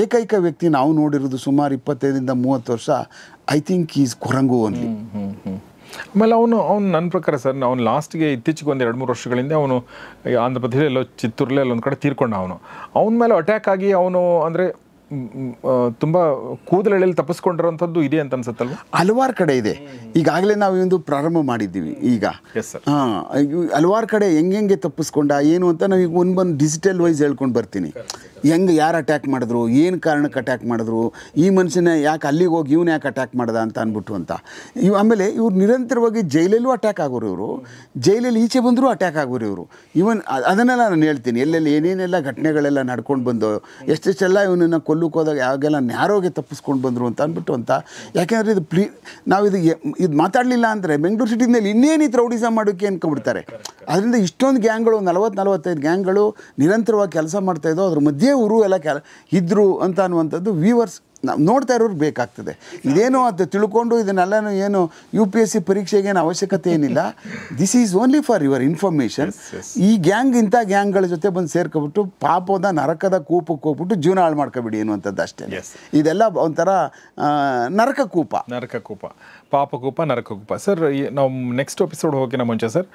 ಏಕೈಕ ವ್ಯಕ್ತಿ ನಾವು ನೋಡಿರೋದು ಸುಮಾರು ಇಪ್ಪತ್ತೈದರಿಂದ ಮೂವತ್ತು ವರ್ಷ I think is Korangu only ಆಮೇಲೆ ಅವನು ಅವ್ನು ನನ್ನ ಪ್ರಕಾರ ಸರ್ ಅವ್ನು ಲಾಸ್ಟ್ಗೆ ಇತ್ತೀಚೆಗೆ ಒಂದು ಎರಡು ಮೂರು ವರ್ಷಗಳಿಂದ ಅವನು ಆಂಧ್ರ ಎಲ್ಲೋ ಚಿತ್ತೂರಲ್ಲೇ ಅಲ್ಲೊಂದು ಕಡೆ ತೀರ್ಕೊಂಡ ಅವನು ಅವನ ಮೇಲೆ ಅಟ್ಯಾಕ್ ಆಗಿ ಅವನು ಅಂದರೆ ತುಂಬ ಕೂದಲೆಳೆಯಲ್ಲಿ ತಪ್ಪಿಸ್ಕೊಂಡಿರೋಂಥದ್ದು ಇದೆ ಅಂತ ಅನ್ಸುತ್ತಲ್ವ ಹಲವಾರು ಕಡೆ ಇದೆ ಈಗಾಗಲೇ ನಾವು ಇಂದು ಪ್ರಾರಂಭ ಮಾಡಿದ್ದೀವಿ ಈಗ ಹಲವಾರು ಕಡೆ ಹೆಂಗೆ ಹೆಂಗೆ ತಪ್ಪಿಸ್ಕೊಂಡ ಏನು ಅಂತ ನಾವು ಈಗ ಒಂದು ಬಂದು ಡಿಜಿಟಲ್ ವೈಸ್ ಹೇಳ್ಕೊಂಡು ಬರ್ತೀನಿ ಹೆಂಗೆ ಯಾರು ಅಟ್ಯಾಕ್ ಮಾಡಿದ್ರು ಏನು ಕಾರಣಕ್ಕೆ ಅಟ್ಯಾಕ್ ಮಾಡಿದ್ರು ಈ ಮನುಷ್ಯನ ಯಾಕೆ ಅಲ್ಲಿಗೆ ಹೋಗಿ ಇವನು ಯಾಕೆ ಅಟ್ಯಾಕ್ ಮಾಡ್ದ ಅಂತ ಅಂದ್ಬಿಟ್ಟು ಅಂತ ಇವು ಆಮೇಲೆ ಇವ್ರು ನಿರಂತರವಾಗಿ ಜೈಲಲ್ಲೂ ಅಟ್ಯಾಕ್ ಆಗೋರು ಇವರು ಜೈಲಲ್ಲಿ ಈಚೆ ಬಂದರೂ ಅಟ್ಯಾಕ್ ಆಗೋರು ಇವರು ಇವನ್ ಅದನ್ನೆಲ್ಲ ನಾನು ಹೇಳ್ತೀನಿ ಎಲ್ಲೆಲ್ಲಿ ಏನೇನೆಲ್ಲ ಘಟನೆಗಳೆಲ್ಲ ನಡ್ಕೊಂಡು ಬಂದು ಎಷ್ಟೆಷ್ಟೆಲ್ಲ ಇವನನ್ನು ಕೊಲ್ಲ ಕೊಳ್ಳೋಕ್ಕೆ ಹೋದಾಗ ಯಾವಾಗೆಲ್ಲ ನ್ಯಾರೋಗೆ ತಪ್ಪಿಸ್ಕೊಂಡು ಬಂದರು ಅಂತ ಅಂದ್ಬಿಟ್ಟು ಅಂತ ಯಾಕೆಂದರೆ ಇದು ಪ್ಲೀ ನಾವು ಇದು ಇದು ಮಾತಾಡಲಿಲ್ಲ ಅಂದರೆ ಬೆಂಗಳೂರು ಸಿಟಿ ಮೇಲೆ ಇನ್ನೇನು ಈ ರೌಡಿಸ ಮಾಡೋಕ್ಕೆ ಅನ್ಕೊಂಡ್ಬಿಡ್ತಾರೆ ಅದರಿಂದ ಇಷ್ಟೊಂದು ಗ್ಯಾಂಗ್ಗಳು ನಲವತ್ತು ನಲವತ್ತೈದು ಗ್ಯಾಂಗ್ಗಳು ನಿರಂತರವಾಗಿ ಕೆಲಸ ಮಾಡ್ತಾಯಿದ್ದೋ ಅದ್ರ ಮಧ್ಯೆ ಊರು ಎಲ್ಲ ಕೆಲ ಇದ್ದರು ಅಂತ ಅನ್ನುವಂಥದ್ದು ವ್ಯೂವರ್ಸ್ ನಾವು ನೋಡ್ತಾ ಇರೋರು ಬೇಕಾಗ್ತದೆ ಇದೇನು ಅದು ತಿಳ್ಕೊಂಡು ಇದನ್ನೆಲ್ಲನೂ ಏನು ಯು ಪಿ ಎಸ್ ಸಿ ಪರೀಕ್ಷೆಗೇನು ಅವಶ್ಯಕತೆ ಏನಿಲ್ಲ this is only for your information ಈ ಗ್ಯಾಂಗ್ ಇಂಥ ಗ್ಯಾಂಗ್ಗಳ ಜೊತೆ ಬಂದು ಸೇರ್ಕೊಬಿಟ್ಟು ಪಾಪದ ನರಕದ ಕೂಪಕ್ಕೆ ಹೋಗ್ಬಿಟ್ಟು ಜೀವನ ಹಾಳು ಮಾಡ್ಕೊಬಿಡಿ ಅನ್ನುವಂಥದ್ದು ಅಷ್ಟೇ ಇದೆಲ್ಲ ಒಂಥರ ನರಕ ಕೂಪ ನರಕ ಕೂಪ ಪಾಪಕೂಪ ನರಕೋಪ ಸರ್ ನಾವು ನೆಕ್ಸ್ಟ್ ಎಪಿಸೋಡ್ ನಮ್ಮ ಮುಂಚೆ ಸರ್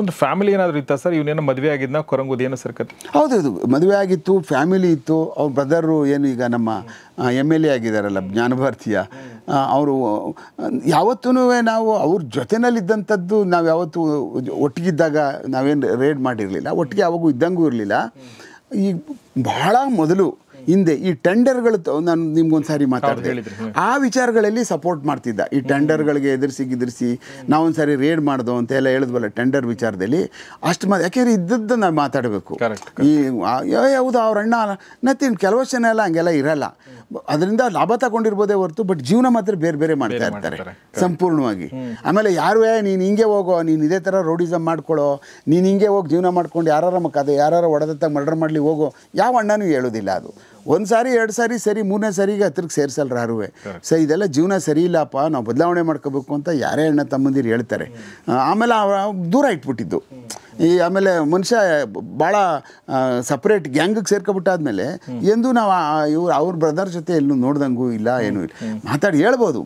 ಒಂದು ಫ್ಯಾಮಿಲಿ ಏನಾದರೂ ಇತ್ತ ಸರ್ ಇವನೇನೋ ಮದುವೆ ನಾವು ಕೊರಂಗುದು ಏನು ಸರ್ ಕತೆ ಹೌದೌದು ಮದುವೆ ಆಗಿತ್ತು ಫ್ಯಾಮಿಲಿ ಇತ್ತು ಅವ್ರ ಬ್ರದರು ಏನು ಈಗ ನಮ್ಮ ಎಮ್ ಎಲ್ ಎ ಆಗಿದ್ದಾರಲ್ಲ ಜ್ಞಾನಭಾರತೀಯ ಅವರು ಯಾವತ್ತೂ ನಾವು ಅವ್ರ ಜೊತೆನಲ್ಲಿದ್ದಂಥದ್ದು ನಾವು ಯಾವತ್ತೂ ಒಟ್ಟಿಗಿದ್ದಾಗ ನಾವೇನು ರೇಡ್ ಮಾಡಿರಲಿಲ್ಲ ಒಟ್ಟಿಗೆ ಯಾವಾಗೂ ಇದ್ದಂಗೂ ಇರಲಿಲ್ಲ ಈಗ ಬಹಳ ಮೊದಲು ಹಿಂದೆ ಈ ಟೆಂಡರ್ಗಳು ನಾನು ನಿಮ್ಗೊಂದು ಸಾರಿ ಮಾತಾಡಿದೆ ಆ ವಿಚಾರಗಳಲ್ಲಿ ಸಪೋರ್ಟ್ ಮಾಡ್ತಿದ್ದ ಈ ಟೆಂಡರ್ಗಳಿಗೆ ಎದುರಿಸಿ ಗಿದಿರಿಸಿ ನಾವೊಂದ್ಸಾರಿ ರೇಡ್ ಮಾಡ್ದೋ ಅಂತ ಎಲ್ಲ ಹೇಳಿದ್ವಲ್ಲ ಟೆಂಡರ್ ವಿಚಾರದಲ್ಲಿ ಅಷ್ಟು ಮಾತು ಯಾಕೆಂದ್ರೆ ಇದ್ದದ್ದು ನಾವು ಮಾತಾಡಬೇಕು ಈ ಯಾವುದು ಅವ್ರ ಅಣ್ಣ ನಥಿಂಗ್ ಕೆಲವಷ್ಟು ಜನ ಎಲ್ಲ ಹಂಗೆಲ್ಲ ಇರಲ್ಲ ಅದರಿಂದ ಲಾಭ ತಗೊಂಡಿರ್ಬೋದೇ ಹೊರತು ಬಟ್ ಜೀವನ ಮಾತ್ರ ಬೇರೆ ಬೇರೆ ಮಾಡ್ತಾ ಇರ್ತಾರೆ ಸಂಪೂರ್ಣವಾಗಿ ಆಮೇಲೆ ಯಾರು ನೀನು ಹಿಂಗೆ ಹೋಗೋ ನೀನು ಇದೇ ಥರ ರೋಡಿಸಮ್ ಮಾಡ್ಕೊಳ್ಳೋ ನೀನು ಹಿಂಗೆ ಹೋಗಿ ಜೀವನ ಮಾಡ್ಕೊಂಡು ಯಾರ ಕದೆ ಯಾರು ಒಡೆದತ್ತ ಮರ್ಡರ್ ಮಾಡಲಿ ಹೋಗೋ ಯಾವ ಅಣ್ಣನೂ ಹೇಳೋದಿಲ್ಲ ಅದು ಒಂದು ಸಾರಿ ಎರಡು ಸಾರಿ ಸರಿ ಮೂರನೇ ಸಾರಿಗೆ ಹತ್ರಕ್ಕೆ ಸೇರ್ಸಲ್ಲರ ಯಾರೂ ಸೊ ಇದೆಲ್ಲ ಜೀವನ ಸರಿ ಇಲ್ಲಪ್ಪ ನಾವು ಬದಲಾವಣೆ ಮಾಡ್ಕೋಬೇಕು ಅಂತ ಯಾರೇ ಅಣ್ಣ ತಮ್ಮಂದಿರು ಹೇಳ್ತಾರೆ ಆಮೇಲೆ ದೂರ ಇಟ್ಬಿಟ್ಟಿದ್ದು ಈ ಆಮೇಲೆ ಮನುಷ್ಯ ಭಾಳ ಸಪ್ರೇಟ್ ಗ್ಯಾಂಗಿಗೆ ಸೇರ್ಕೊಬಿಟ್ಟಾದ್ಮೇಲೆ ಎಂದು ನಾವು ಇವ್ರು ಅವ್ರ ಬ್ರದರ್ ಜೊತೆ ಎಲ್ಲೂ ನೋಡ್ದಂಗೂ ಇಲ್ಲ ಏನೂ ಇಲ್ಲ ಮಾತಾಡಿ ಹೇಳ್ಬೋದು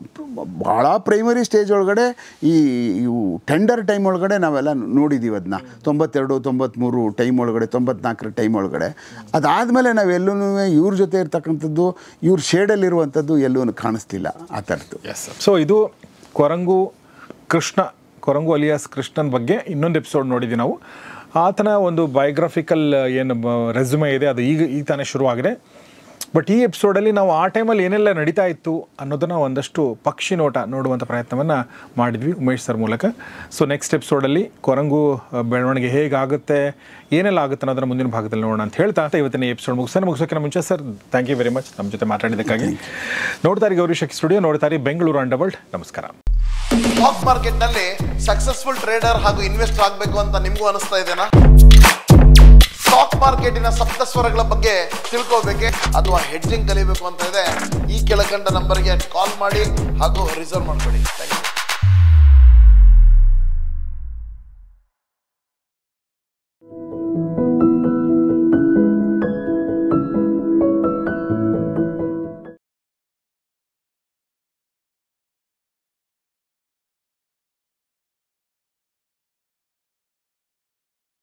ಭಾಳ ಪ್ರೈಮರಿ ಸ್ಟೇಜ್ ಒಳಗಡೆ ಈ ಇವು ಟೆಂಡರ್ ಟೈಮ್ ಒಳಗಡೆ ನಾವೆಲ್ಲ ನೋಡಿದ್ದೀವಿ ಅದನ್ನ ತೊಂಬತ್ತೆರಡು ತೊಂಬತ್ತ್ಮೂರು ಟೈಮ್ ಒಳಗಡೆ ತೊಂಬತ್ನಾಲ್ಕರ ಟೈಮ್ ಒಳಗಡೆ ಅದಾದಮೇಲೆ ನಾವೆಲ್ಲೂ ಇವ್ರ ಇವ್ರ ಜೊತೆ ಇರ್ತಕ್ಕಂಥದ್ದು ಇವ್ರ ಇರುವಂಥದ್ದು ಎಲ್ಲೂ ಕಾಣಿಸ್ತಿಲ್ಲ ಆ ಥರದ್ದು ಸೊ ಇದು ಕೊರಂಗು ಕೃಷ್ಣ ಕೊರಂಗು ಅಲಿಯಾಸ್ ಕೃಷ್ಣನ್ ಬಗ್ಗೆ ಇನ್ನೊಂದು ಎಪಿಸೋಡ್ ನೋಡಿದ್ವಿ ನಾವು ಆತನ ಒಂದು ಬಯೋಗ್ರಫಿಕಲ್ ಏನು ರೆಸ್ಯೂಮೆ ಇದೆ ಅದು ಈಗ ಈಗ ತಾನೇ ಶುರುವಾಗಿದೆ ಬಟ್ ಈ ಎಪಿಸೋಡಲ್ಲಿ ನಾವು ಆ ಟೈಮಲ್ಲಿ ಏನೆಲ್ಲ ನಡೀತಾ ಇತ್ತು ಅನ್ನೋದನ್ನು ಒಂದಷ್ಟು ಪಕ್ಷಿ ನೋಟ ನೋಡುವಂಥ ಪ್ರಯತ್ನವನ್ನು ಮಾಡಿದ್ವಿ ಉಮೇಶ್ ಸರ್ ಮೂಲಕ ಸೊ ನೆಕ್ಸ್ಟ್ ಎಪಿಸೋಡಲ್ಲಿ ಕೊರಂಗು ಬೆಳವಣಿಗೆ ಹೇಗಾಗುತ್ತೆ ಏನೆಲ್ಲ ಆಗುತ್ತೆ ಅನ್ನೋದನ್ನು ಮುಂದಿನ ಭಾಗದಲ್ಲಿ ನೋಡೋಣ ಅಂತ ಹೇಳ್ತಾ ಇವತ್ತಿನ ಎಪಿಸೋಡ್ ಮುಗಿಸೋಣ ಮುಗಿಸೋಕೆ ಮುಂಚೆ sir thank you very much ನಮ್ಮ ಜೊತೆ ಮಾತಾಡಿದ್ದಕ್ಕಾಗಿ ನೋಡ್ತಾರೆ ಗೌರಿಶಕ್ ಸ್ಟುಡಿಯೋ ನೋಡ್ತಾರೆ ಬೆಂಗಳೂರು ಅಂಡರ್ ವರ್ಲ್ಡ್ ನಮಸ್ಕಾರ ಸ್ಟಾಕ್ ಮಾರ್ಕೆಟ್ನಲ್ಲಿ ಸಕ್ಸಸ್ಫುಲ್ ಟ್ರೇಡರ್ ಹಾಗೂ ಇನ್ವೆಸ್ಟರ್ ಆಗಬೇಕು ಅಂತ ನಿಮಗೂ ಅನಿಸ್ತಾ ಇದೆಯಾ ಮಾರ್ಕೆಟಿನ ಸ್ವರಗಳ ಬಗ್ಗೆ ತಿಳ್ಕೋಬೇಕೆ ಅಥವಾ ಹೆಡ್ಜಿಂಗ್ ಕಲಿಬೇಕು ಅಂತ ಇದೆ ಈ ಕೆಳಕಂಡ ನಂಬರ್ಗೆ ಕಾಲ್ ಮಾಡಿ ಹಾಗೂ ರಿಸರ್ವ್ ಮಾಡ್ಕೊಡಿ ಥ್ಯಾಂಕ್ ಯು